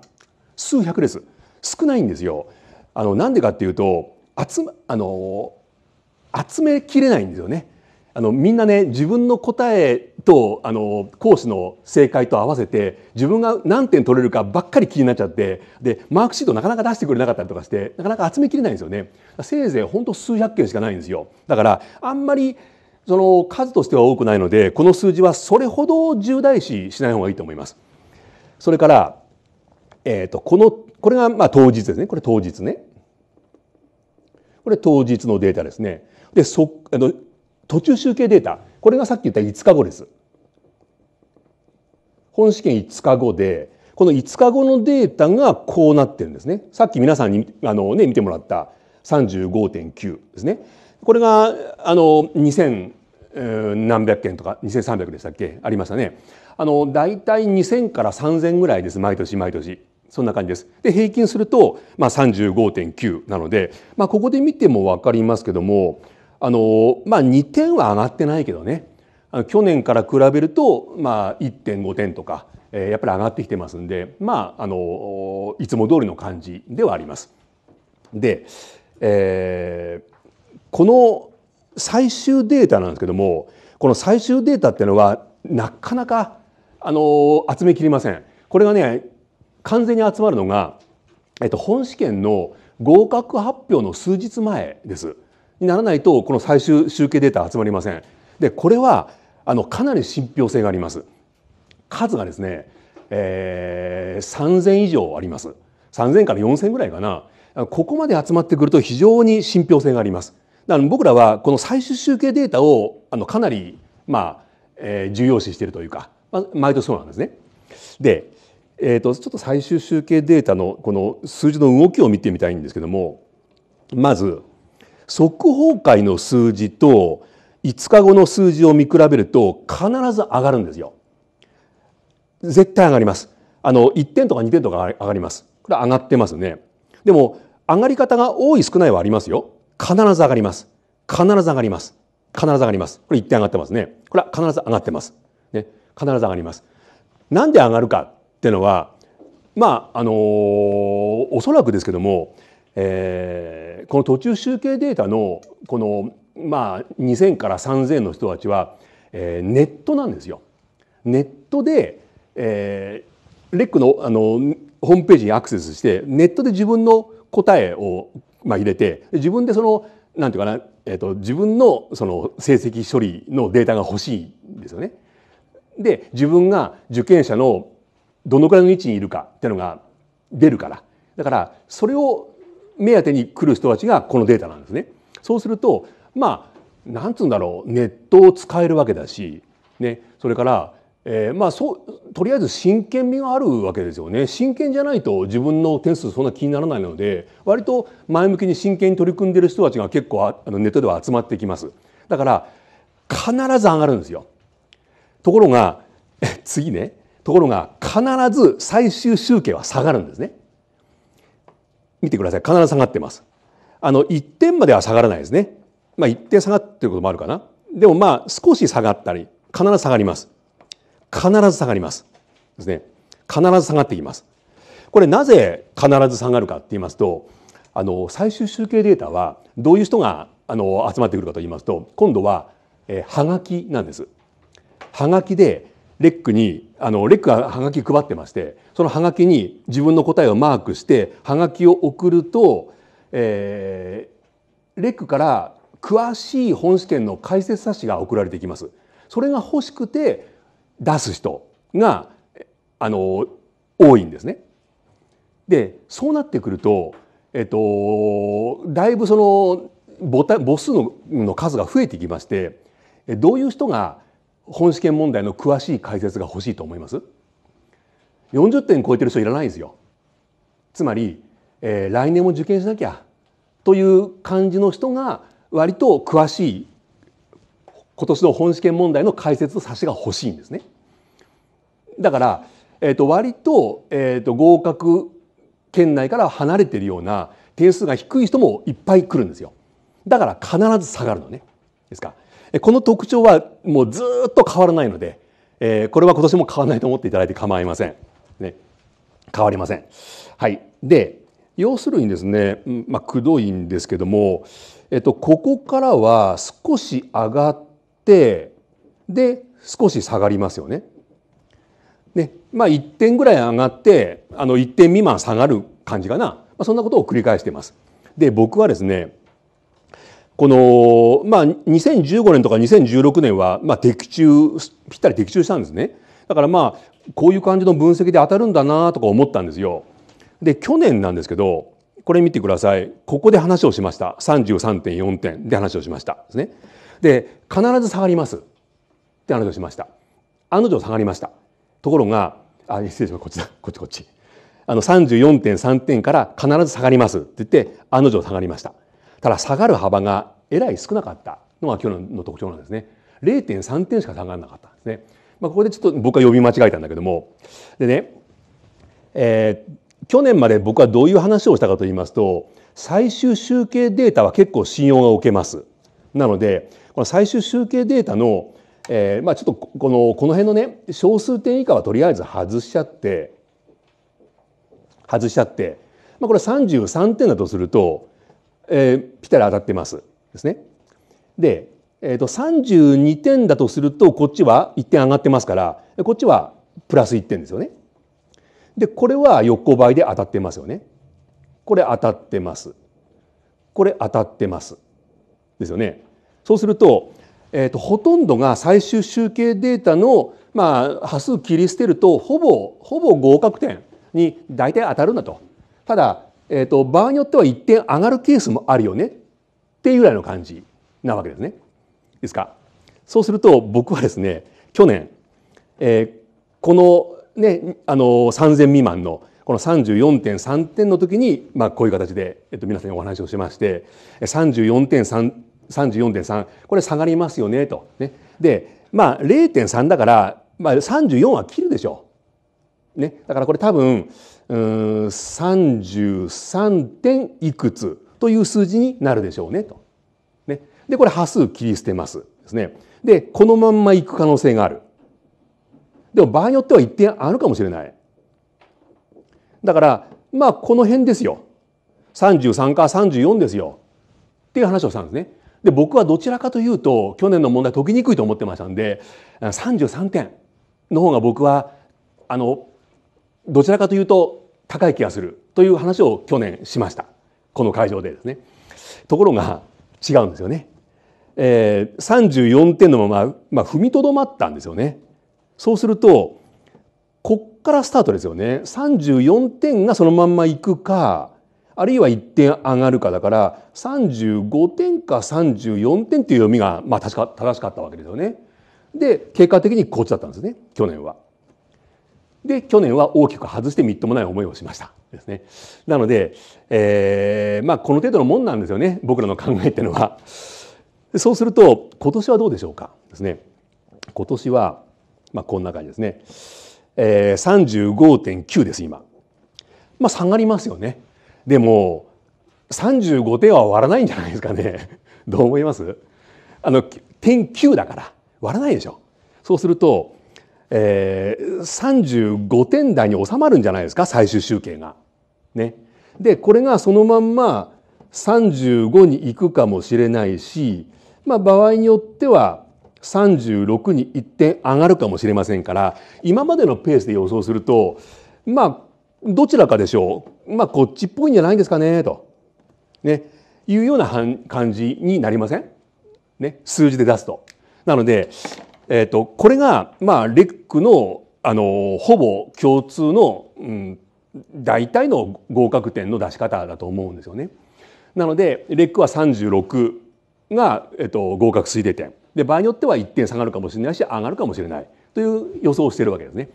数百です少ないんですよ。あのなんでかっていうと集あの集めきれないんですよね。あのみんなね自分の答えとあの講師の正解と合わせて自分が何点取れるかばっかり気になっちゃってでマークシートなかなか出してくれなかったりとかしてなかなか集めきれないんですよねせいぜいほんと数百件しかないんですよだからあんまりその数としては多くないのでこの数字はそれほど重大視しない方がいいと思いますそれから、えーとこのこれがまあ当日ですねこれ当日ねこれ当日のデータですねでそあの途中集計データこれがさっき言った5日後です。本試験5日後でこの5日後のデータがこうなってるんですね。さっき皆さんにあの、ね、見てもらった35.9ですね。これがあの2000何百件とか2300でしたっけありましたね。あの大体2000から3000ぐらいです毎年毎年。そんな感じです。で平均すると、まあ、35.9なので、まあ、ここで見ても分かりますけどもあのまあ2点は上がってないけどね去年から比べると、まあ、1.5点とか、えー、やっぱり上がってきてますんでまああのいつも通りの感じではあります。で、えー、この最終データなんですけどもこの最終データっていうのはなかなかあの集めきりません。これがね完全に集まるのが、えっと、本試験の合格発表の数日前です。にならないとこの最終集計データ集まりません。でこれはあのかなり信憑性があります。数がですね、えー、3,000以上あります。3,000から4,000ぐらいかな。ここまで集まってくると非常に信憑性があります。だから僕らはこの最終集計データをあのかなり、まあえー、重要視しているというか、まあ、毎年そうなんですね。で、えーと、とちょっと最終集計データのこの数字の動きを見てみたいんですけどもまず速報会の数字と5日後の数字を見比べると必ず上がるんですよ。絶対上がります。あの1点とか2点とか上がります。これ上がってますね。でも上がり方が多い少ないはありますよ。必ず上がります。必ず上がります。必ず上がります。これ1点上がってますね。これは必ず上がってます。ね、必ず上がります。なんで上がるかっていうのはまああのー、おそらくですけどもえー、この途中集計データのこの、まあ、2,000から3,000の人たちは、えー、ネットなんですよ。ネットで、えー、レックのあのホームページにアクセスしてネットで自分の答えを、まあ、入れて自分でそのなんていうかな、えーと、自分のその成績処理のデータが欲しいんですよね。で自分が受験者のどのくらいの位置にいるかっていうのが出るからだからそれを目当てに来る人たちがこのデータなんですね。そうするとまあなんつうんだろうネットを使えるわけだし、ね、それから、えー、まあそうとりあえず真剣味があるわけですよね真剣じゃないと自分の点数そんな気にならないので割と前向きに真剣に取り組んでる人たちが結構あのネットでは集まってきます。だから必ず上がるんですよ。ところが次ねところが必ず最終集計は下がるんですね。見てください必ず下がってますあの1点までは下がらないですねまあ1点下がってることもあるかなでもまあ少し下がったり必ず下がります必ず下がりますですね必ず下がってきますこれなぜ必ず下がるかって言いますとあの最終集計データはどういう人があの集まってくるかと言いますと今度は、えー、はがきなんですはがきでレックにあのレックがはがき配ってましてそのはがきに自分の答えをマークしてはがきを送ると、えー、レックから詳しい本試験の解説冊子が送られてきます。それが欲しくて出す人があの多いんですね。でそうなってくると、えっと、だいぶそのボタ母数の数が増えてきましてどういう人が本試験問題の詳しい解説が欲しいと思います40点超えてる人いらないですよつまり、えー、来年も受験しなきゃという感じの人が割と詳しい今年の本試験問題の解説と差しが欲しいんですねだから、えー、と割と,、えー、と合格圏内から離れてるような点数が低い人もいっぱい来るんですよだから必ず下がるのねですかこの特徴はもうずっと変わらないので、これは今年も変わらないと思っていただいて構いません。ね、変わりません。はい、で要するにですね、まあ、くどいんですけども、えっと、ここからは少し上がってで少し下がりますよね。ねまあ、1点ぐらい上がってあの1点未満下がる感じかな、まあ、そんなことを繰り返しています。で僕はですねこの、まあ、2015年とか2016年は、まあ、的中、ぴったり的中したんですね。だからまあ、こういう感じの分析で当たるんだなとか思ったんですよ。で、去年なんですけど、これ見てください。ここで話をしました。33.4点で話をしました。ですね。で、必ず下がります。って話をしました。あの定下がりました。ところが、あ、失礼します。こっちだ。こっちこっち。あの、34.3点から必ず下がりますって言って、あの定下がりました。ただ下がる幅がえらい少なかったのが今日の特徴なんですね。0.3点しか下がらなかったんですね。まあ、ここでちょっと僕は呼び間違えたんだけども。でね、えー、去年まで僕はどういう話をしたかと言いますと、最終集計データは結構信用が置けます。なので、この最終集計データの、えー、まあちょっとこの、この辺のね、小数点以下はとりあえず外しちゃって、外しちゃって、まあ、これ33点だとすると、えー、ったり当たってますですね。で、えーと、三32点だとするとこっちは1点上がってますからこっちはプラス1点ですよね。でこれは横ばいで当たってますよね。これ当たってます。これ当たってます。ですよね。そうすると,、えーとほとんどが最終集計データの、まあ、端数切り捨てるとほぼほぼ合格点に大体当たるんだと。ただえーと、場合によっては1点上がるケースもあるよねっていうぐらいの感じなわけですね。ですかそうすると僕はですね去年、えー、この,、ね、あの3,000未満のこの34.3点の時に、まあ、こういう形で、えっと、皆さんにお話をしまして34.3 3これ下がりますよねとねでまあ0.3だから、まあ、34は切るでしょうね、だからこれ多分うん33点いくつという数字になるでしょうねと。ね、でこれ端数切り捨てますですね。でこのまんまいく可能性がある。でも場合によっては一点あるかもしれない。だからまあこの辺ですよ。33か34ですよ。っていう話をしたんですね。で僕はどちらかというと去年の問題解きにくいと思ってましたんで33点の方が僕はあのどちらかというと高い気がするという話を去年しましたこの会場でですねところが違うんですよね、えー、34点のまま、まあ、踏みとどまったんですよねそうするとこっからスタートですよね34点がそのまんまいくかあるいは1点上がるかだから35点か34点っていう読みが、まあ、確か正しかったわけですよね。で結果的にこっちだったんですね去年は。で去年は大きく外してみっともない思いをしましたですねなので、えー、まあこの程度のもんなんですよね僕らの考えっていうのはそうすると今年はどうでしょうかですね今年はまあこんな感じですね、えー、35.9です今まあ下がりますよねでも35点は割らないんじゃないですかねどう思いますあの点9だから割らないでしょそうするとえー、35点台に収まるんじゃないですか最終集計が。ね、でこれがそのまんま35に行くかもしれないし、まあ、場合によっては36に1点上がるかもしれませんから今までのペースで予想するとまあどちらかでしょうまあこっちっぽいんじゃないですかねと、ね、いうような感じになりません、ね、数字で出すと。なのでえっ、ー、と、これが、まあ、レックの、あの、ほぼ共通の、うん、大体の合格点の出し方だと思うんですよね。なので、レックは36が、えっ、ー、と、合格推定点。で、場合によっては1点下がるかもしれないし、上がるかもしれないという予想をしているわけですね。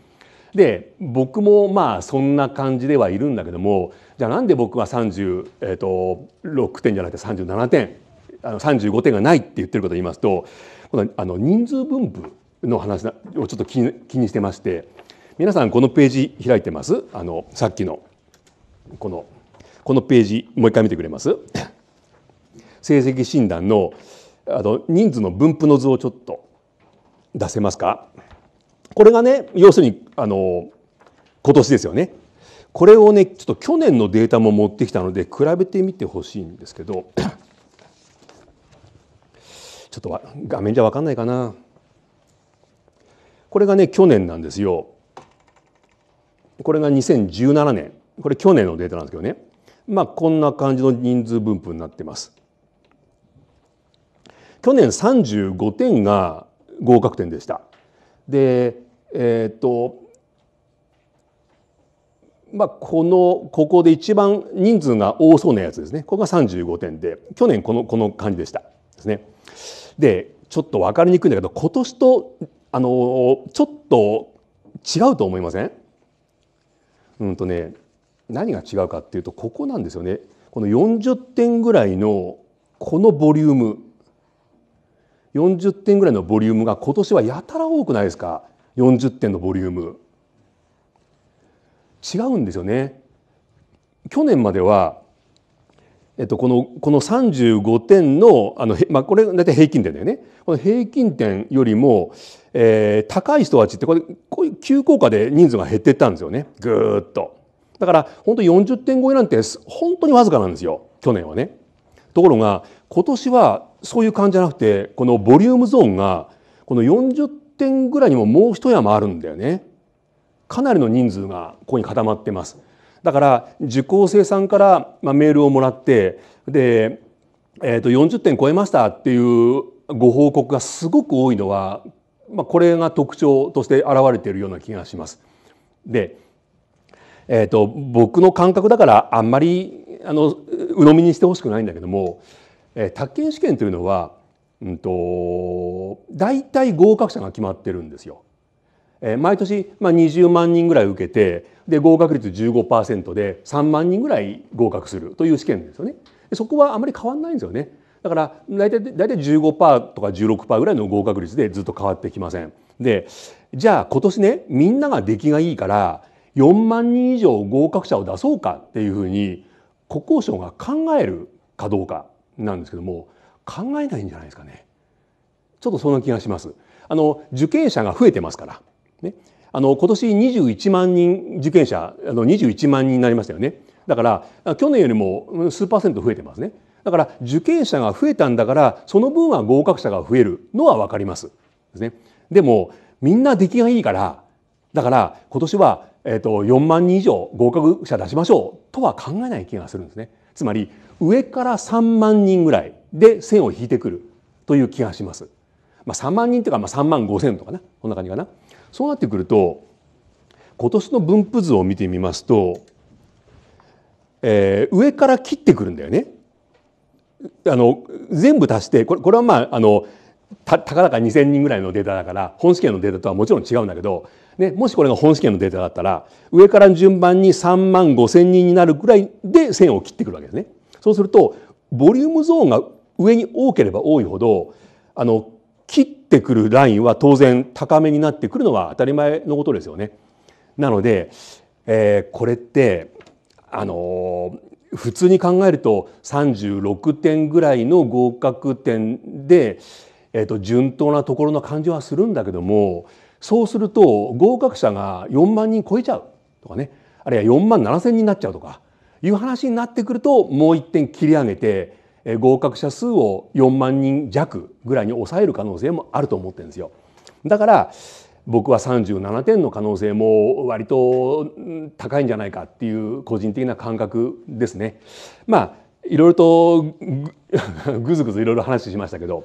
で僕もまあそんな感じではいるんだけどもじゃあなんで僕は36、えー点じゃなくて37点あの35点がないって言ってることを言いますとこのあの人数分布の話をちょっと気に気にしてまして皆さんこのページ開いてますあのさっきのこのこのページもう一回見てくれます成績診断のあの人数の分布の図をちょっと出せますかこれがね要するにあの今年ですよねこれをねちょっと去年のデータも持ってきたので比べてみてほしいんですけどちょっと画面じゃ分かんないかなこれがね去年なんですよこれが2017年これ去年のデータなんですけどねまあこんな感じの人数分布になってます去年35点が合格点でしたでえっ、とまあ、このここで一番人数が多そうなやつですねここが35点で去年このこの感じでしたですね。でちょっと分かりにくいんだけど今年とあのちょっと違うと思いませんうんとね何が違うかっていうとここなんですよねこの40点ぐらいのこのボリューム40点ぐらいのボリュームが今年はやたら多くないですか40点のボリューム違うんですよね去年まではっと、このこの35点のあの、まあ、これ大体平均点だよねこの平均点よりも、えー、高い人たちってこれこういう急降下で人数が減ってったんですよねぐっとだから本当40点超えなんて本当にわずかなんですよ去年はねところが今年はそういう感じじゃなくてこのボリュームゾーンがこの40点ぐらいにももう一山あるんだよねかなりの人数がここに固まってますだから受講生さんからメールをもらってで、えー、と40点超えましたっていうご報告がすごく多いのは、まあ、これが特徴として現れているような気がします。で、えーと、僕の感覚だからあんまりあの鵜呑みにしてほしくないんだけども、えー、宅建試験というのは、うんと大体合格者が決まってるんですよ。毎年、まあ、20万人ぐらい受けてで合格率15%で3万人ぐらい合格するという試験ですよね。そこはあまり変わらないんですよね。だから大体大体15%とか16%ぐらいの合格率でずっと変わってきません。でじゃあ今年ねみんなが出来がいいから4万人以上合格者を出そうかっていうふうに国交省が考えるかどうかなんですけども考えないんじゃないですかね。ちょっとそんな気がします。あの受験者が増えてますからね、あの今年21万人受験者あの21万人になりましたよねだから去年よりも数パーセント増えてますねだから受験者が増えたんだからその分は合格者が増えるのは分かりますですねでもみんな出来がいいからだから今年は、えー、と4万人以上合格者出しましょうとは考えない気がするんですねつまり上から3万人ぐらいで線を引いてくるという気がします。まあ、3万人というかまあ3万5千とかなこんな感じかな。そうなってくると今年の分布図を見てみますと、えー、上から切ってくるんだよね。あの全部足してこれこれはまああのたたかだか2,000人ぐらいのデータだから本試験のデータとはもちろん違うんだけど、ね、もしこれが本試験のデータだったら上から順番に3万5,000人になるぐらいで線を切ってくるわけですね。そうするとボリュームゾーンが上に多ければ多いほどあのってくるラインは当然高めになってくるのは当たり前のことですよね。なので、えー、これってあのー、普通に考えると36点ぐらいの合格点で、えーと、順当なところの感じはするんだけどもそうすると合格者が4万人超えちゃうとかねあるいは4万7,000人になっちゃうとかいう話になってくるともう一点切り上げて合格者数を4万人弱ぐらいに抑える可能性もあると思ってるんですよ。だから僕は37点の可能性も割と高いんじゃないかっていう個人的な感覚ですね。まあいろいろと ぐずぐずいろいろ話しましたけど、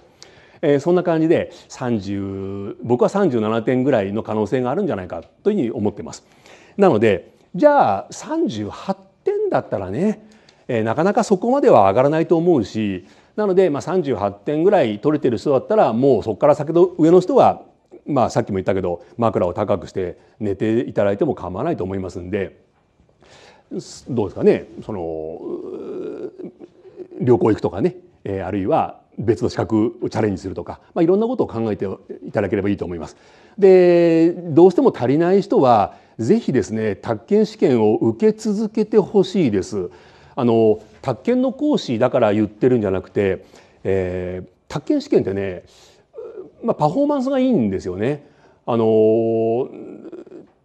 えー、そんな感じで30僕は37点ぐらいの可能性があるんじゃないかというふうに思ってます。なのでじゃあ38点だったらねえなかなかそこまでは上がらないと思うしなので、まあ、38点ぐらい取れてる人だったらもうそこから先の上の人は、まあ、さっきも言ったけど枕を高くして寝ていただいても構わないと思いますんでどうですかねその旅行行くとかね、えあるいは別の資格をチャレンジするとか、まあ、いろんなことを考えていただければいいと思います。でどうしても足りない人はぜひですね宅建試験を受け続けてほしいです。あの宅建の講師だから言ってるんじゃなくて、えー、宅建試験ってね、まあ、パフォーマンスがいいんですよね。あの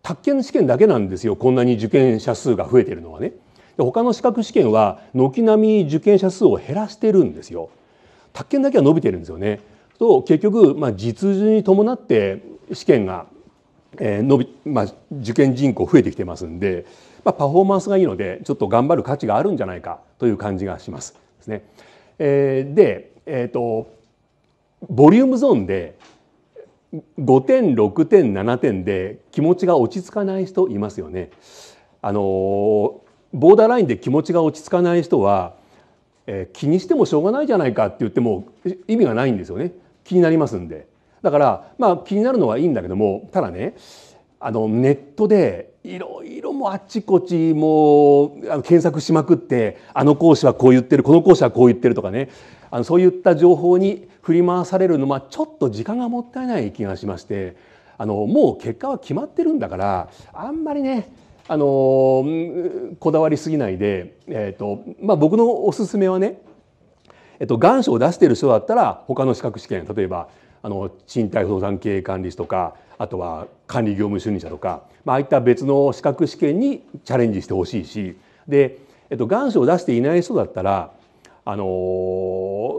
宅建試験だけなんですよこんなに受験者数が増えてるのはね。で他の資格試験は軒並み受験者数を減らしてるんですよ。宅建だけは伸びてるんですよね。と結局、まあ、実需に伴って試験が、えー伸びまあ、受験人口増えてきてますんで、まあ、パフォーマンスがいいのでちょっと頑張る価値があるんじゃないかという感じがします。ですねえー、で、えーと、ボリュームゾーンで5点6点7点で気持ちが落ち着かない人いますよね。あのボーダーラインで気持ちが落ち着かない人は、えー、気にしてもしょうがないじゃないかって言っても意味がないんですよね気になりますんでだからまあ気になるのはいいんだけどもただねあのネットでいろいろもあっちこっちもう検索しまくってあの講師はこう言ってるこの講師はこう言ってるとかねあのそういった情報に振り回されるのはちょっと時間がもったいない気がしましてあのもう結果は決まってるんだからあんまりねあのこだわりすぎないで、えーとまあ、僕のおすすめはね、えっと、願書を出している人だったら他の資格試験例えばあの賃貸不動産経営管理士とかあとは管理業務主任者とか、まああいった別の資格試験にチャレンジしてほしいしで、えっと、願書を出していない人だったらあの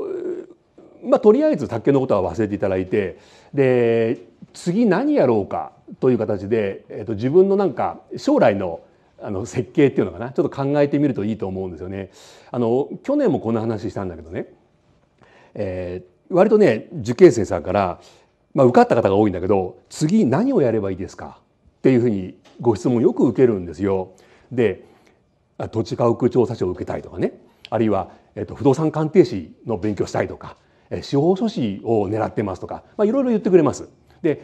まあとりあえず宅建のことは忘れていただいてで次何やろうかという形で、えっと、自分のなんか将来のあの設計っていうのかなちょっと考えてみるといいと思うんですよね。あの去年もこんな話したんだけどね、えー、割とね受験生さんからまあ、受かった方が多いんだけど次何をやればいいですかっていうふうにご質問よく受けるんですよ。で土地家屋調査書を受けたいとかねあるいは、えっと、不動産鑑定士の勉強したいとか司法書士を狙ってますとか、まあ、いろいろ言ってくれます。で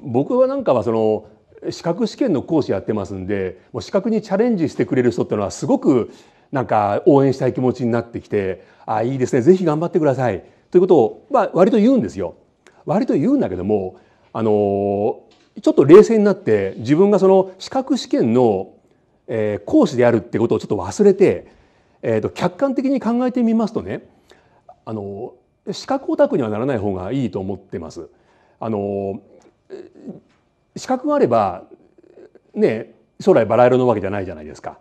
僕はなんかはその資格試験の講師やってますんでもう資格にチャレンジしてくれる人っていうのはすごくなんか応援したい気持ちになってきてあいいですねぜひ頑張ってくださいということを、まあ、割と言うんですよ。割と言うんだけどもあのちょっと冷静になって自分がその資格試験の、えー、講師であるってことをちょっと忘れて、えーと、客観的に考えてみますとねあの資格オタクにはならない方がいいと思ってます。あの資格があればね将来バラ色のわけじゃないじゃないですか。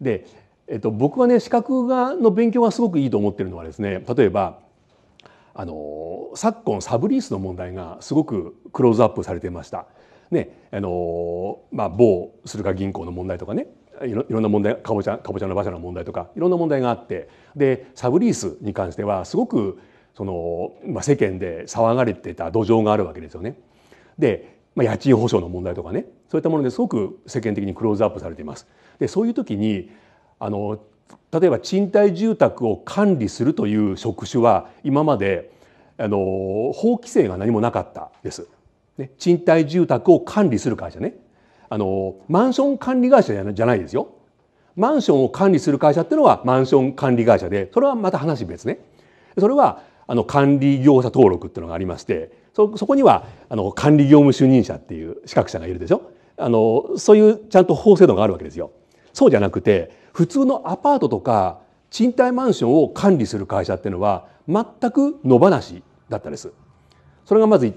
で、えっと、僕はね資格がの勉強がすごくいいと思ってるのはですね例えばあの昨今サブリースの問題がすごくクローズアップされてました。ねあのまあ、某駿河銀行の問題とかねいろんな問題かぼちゃかぼちゃの馬車の問題とかいろんな問題があってでサブリースに関してはすごくその、まあ、世間で騒がれてた土壌があるわけですよね。で、まあ、家賃保証の問題とかねそういったものですごく世間的にクローズアップされています。でそういう時にあの例えば賃貸住宅を管理するという職種は今まであの法規制が何もなかったです。ね、賃貸住宅を管理する会社ねあのマンション管理会社じゃないですよ。マンションを管理する会社っていうのはマンション管理会社でそれはまた話別ね。それはあの管理業者登録っていうのがありましてそそこにはあの管理業務主任者っていう資格者がいるでしょあのそういうちゃんと法制度があるわけですよ。そうじゃなくて普通のアパートとか賃貸マンションを管理する会社っていうのは全く野放しだったんです。それがまず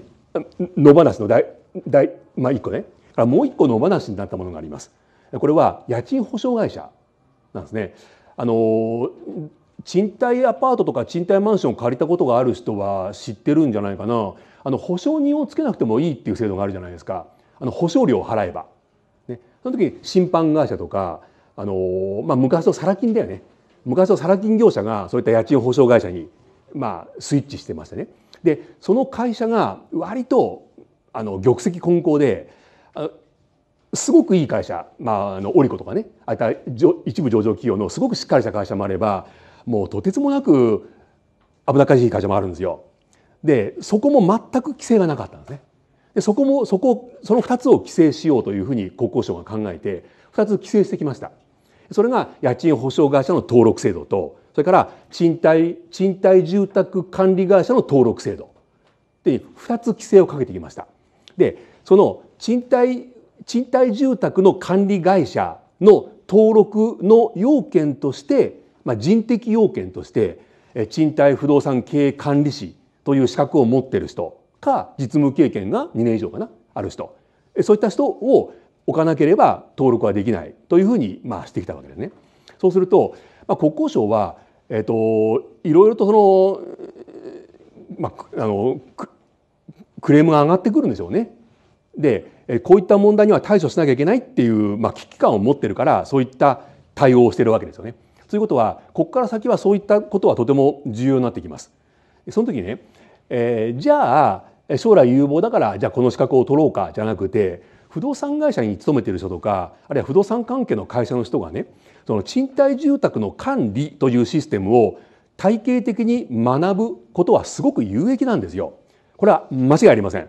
野放しの第第、まあ、1個ねもう一個野放しになったものがあります。これは家賃保証会社なんですね。あの賃貸アパートとか賃貸マンションを借りたことがある人は知ってるんじゃないかなあの保証人をつけなくてもいいっていう制度があるじゃないですかあの保証料を払えば、ね、その時に審判会社とかあの、まあ、昔のサラ金だよね昔のサラ金業者がそういった家賃保証会社に、まあ、スイッチしてましてねでその会社が割とあの玉石混交ですごくいい会社、まあ、あのオリコとかねあた一部上場企業のすごくしっかりした会社もあればもうとてつもなく危なっかしい会社もあるんですよ。でそこも全く規制がなかったんですね。でそこもそこその2つを規制しようというふうに国交省が考えて2つ規制してきました。それが家賃保証会社の登録制度とそれから賃貸賃貸住宅管理会社の登録制度で2つ規制をかけてきました。でその賃貸賃貸住宅の管理会社の登録の要件として、まあ、人的要件として賃貸不動産経営管理士という資格を持ってる人か実務経験が2年以上かなある人そういった人を置かなければ登録はできないというふうにまあしてきたわけですね。そうすると、まあ、国交省は、えーと、いろいろとその,、まあ、あのクレームが上がってくるんでしょうね。でこういった問題には対処しなきゃいけないっていう、まあ、危機感を持ってるからそういった対応をしてるわけですよね。ということはここから先はそういったことはとても重要になってきます。その時ね、えー、じゃあ将来有望だからじゃあこの資格を取ろうかじゃなくて不動産会社に勤めている人とかあるいは不動産関係の会社の人がねその賃貸住宅の管理というシステムを体系的に学ぶことはすごく有益なんですよ。これは間違いありません。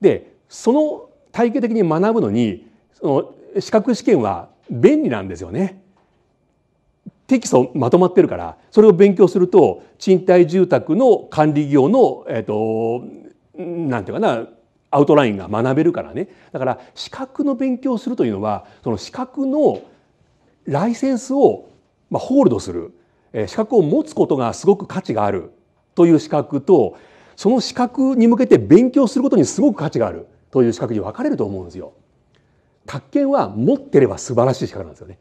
でその体系的に学ぶのにその資格試験は便利なんですよね。テキストまとまってるからそれを勉強すると賃貸住宅の管理業の、えーとなんていうかなアウトラインが学べるからねだから資格の勉強をするというのはその資格のライセンスをまあホールドする資格を持つことがすごく価値があるという資格とその資格に向けて勉強することにすごく価値があるという資格に分かれると思うんですよ。宅建は持ってれば素晴らしい資格なんですよね。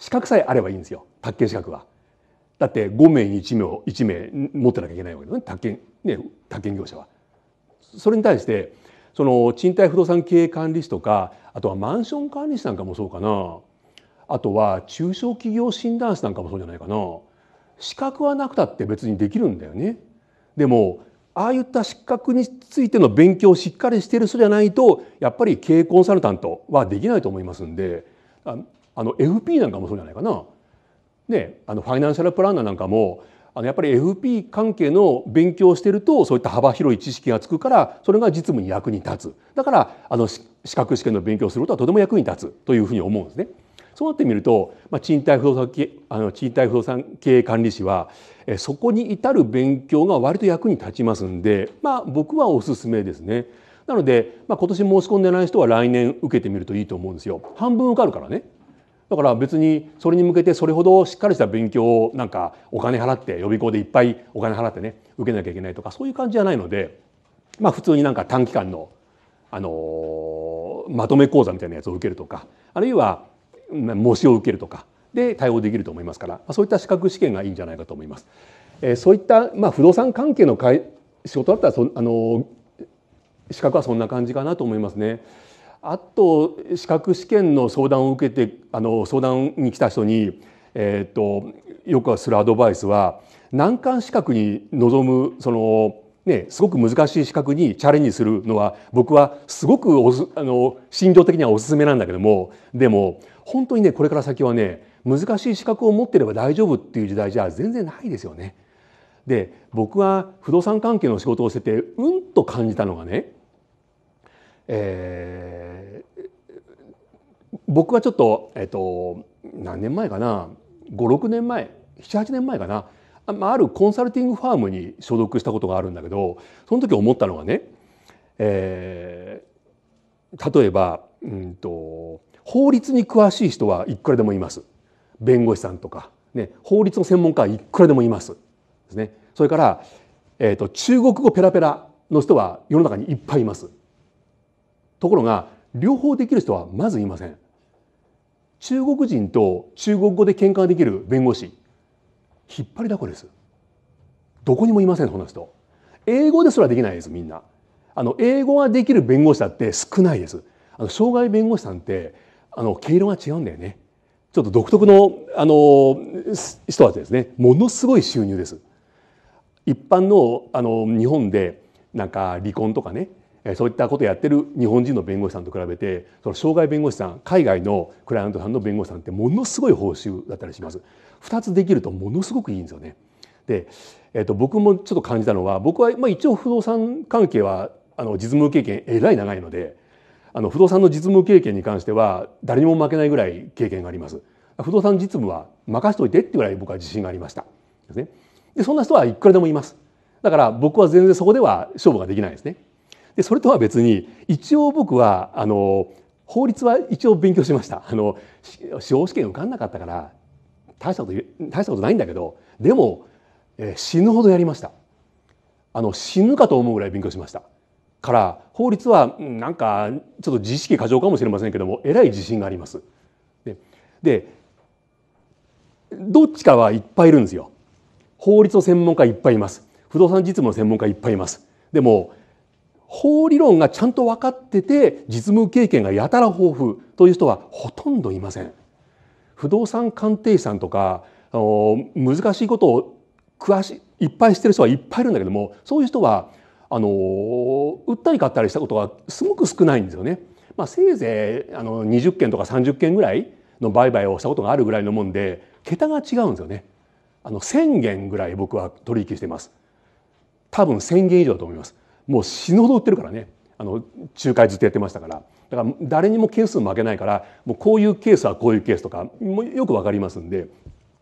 資格さえあればいいんですよ宅建資格は。だって5名に1名 ,1 名持ってなきゃいけないわけですね宅建ね宅建業者は。それに対してその賃貸不動産経営管理士とかあとはマンション管理士なんかもそうかなあとは中小企業診断士なんかもそうじゃないかな資格はなくたって別にできるんだよね。でもああいった資格についての勉強をしっかりしている人じゃないとやっぱり経営コンサルタントはできないと思いますんであの FP なんかもそうじゃないかな。ね、あのファイナンシャルプランナーなんかもあのやっぱり FP 関係の勉強をしてるとそういった幅広い知識がつくからそれが実務に役に立つだからあの資格試験の勉強をすることはとても役に立つというふうに思うんですね。そうなってみると、まあ、賃貸不動産系あの賃貸不動産経営管理士はえそこに至る勉強が割と役に立ちますんで、まあ、僕はおすすめですね。なので、まあ、今年申し込んでない人は来年受けてみるといいと思うんですよ。半分受かるからね。だから別にそれに向けてそれほどしっかりした勉強をなんかお金払って予備校でいっぱいお金払ってね受けなきゃいけないとかそういう感じじゃないのでまあ普通になんか短期間のあのまとめ講座みたいなやつを受けるとかあるいは模試を受けるとかで対応できると思いますからそういった資格試験がいいんじゃないかと思います。えー、そういったまあ不動産関係の仕事だったらそあの資格はそんな感じかなと思いますね。あと資格試験の相談を受けてあの相談に来た人に、えーと、よくするアドバイスは難関資格に臨むその、ね、すごく難しい資格にチャレンジするのは僕はすごくおすあの心情的にはおすすめなんだけどもでも本当にねこれから先はね難しい資格を持ってれば大丈夫っていう時代じゃ全然ないですよね。で僕は不動産関係の仕事をしててうんと感じたのがねえー、僕はちょっと,、えーと、何年前かな56年前78年前かなあ,、あ、るコンサルティングファームに所属したことがあるんだけどその時思ったのがね、えー、例えば、うんと、法律に詳しい人はいくらでもいます弁護士さんとか、ね、法律の専門家はいくらでもいますですね。それから、えーと中国語ペラペラの人は世の中にいっぱいいます。ところが両方できる人はまずいません中国人と中国語で喧嘩できる弁護士引っ張りだこですどこにもいませんこんな人英語ですらできないですみんなあの英語ができる弁護士だって少ないですあの障害弁護士さんってあの毛色が違うんだよねちょっと独特のあの人たちですねものすごい収入です一般のあの日本でなんか離婚とかねそういったことをやってる日本人の弁護士さんと比べてその障害弁護士さん海外のクライアントさんの弁護士さんってものすごい報酬だったりします。2つできるとものすごくいいんですよね。で、えー、と僕もちょっと感じたのは僕は、まあ、一応不動産関係はあの実務経験えらい長いのであの不動産の実務経験に関しては誰にも負けないぐらい経験があります。不動産実務は任しといてってぐらい僕は自信がありました。ですね。でそんな人はいくらでもいます。だから僕は全然そこでは勝負ができないですね。でそれとは別に一応僕はあの法律は一応勉強しましたあの司法試験受かんなかったから大したこと大したことないんだけどでも、えー、死ぬほどやりましたあの死ぬかと思うぐらい勉強しましたから法律はなんかちょっと自意識過剰かもしれませんけどもえらい自信がありますででどっちかはいっぱいいるんですよ法律の専門家いっぱいいます不動産実務の専門家いっぱいいますでも法理論がちゃんと分かってて実務経験がやたら豊富という人はほとんどいません。不動産鑑定士さんとかあの難しいことを詳しいっぱいしてる人はいっぱいいるんだけどもそういう人はあの売ったり買ったりしたことがすごく少ないんですよね。まあ、せいぜいあの20件とか30件ぐらいの売買をしたことがあるぐらいのもんで桁が違うんですよね。あの1件ぐらい僕は取引してます。多分1件以上だと思います。もう死ぬほど売ってるからねあの仲介ずっとやってましたからだから誰にも件数負けないからもうこういうケースはこういうケースとかもよく分かりますんで、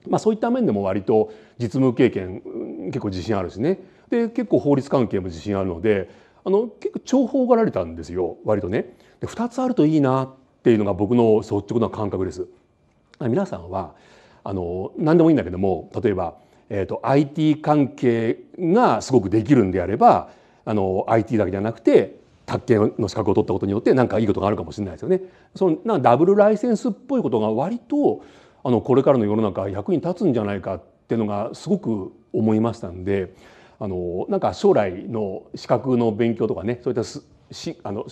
まあ、そういった面でも割と実務経験結構自信あるしねで結構法律関係も自信あるのであの結構重宝がられたんですよ割とね。で2つあるといいなっていうのが僕の率直な感覚です。皆さんはあの何でもいいんだけども例えば、えーと IT 関係がすごくできるんであればあの IT だけじゃなくて宅建の資格を取ったことによって何かいいことがあるかもしれないですよね。そのなダブルライセンスっぽいことが割とあのこれからの世の中役に立つんじゃないかっていうのがすごく思いましたんであのなんか将来の資格の勉強とかねそういったすしあの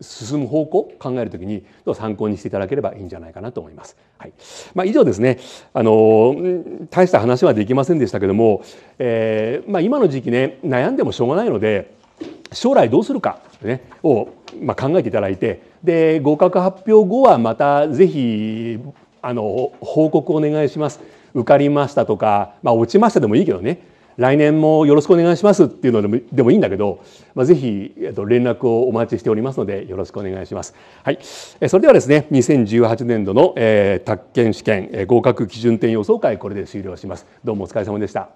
進む方向考えるときに参考にしていただければいいんじゃないかなと思います。はいまあ、以上ですねあの大した話はできませんでしたけども、えーまあ、今の時期ね悩んでもしょうがないので将来どうするか、ね、を、まあ、考えていただいてで合格発表後はまたぜひあの報告お願いします受かりましたとか、まあ、落ちましたでもいいけどね来年もよろしくお願いしますっていうのでもでもいいんだけど、まあ、ぜひ、えっと、連絡をお待ちしておりますのでよろしくお願いします。はい、それではですね2018年度の、えー、宅建試験、えー、合格基準点予想会これで終了します。どうもお疲れ様でした。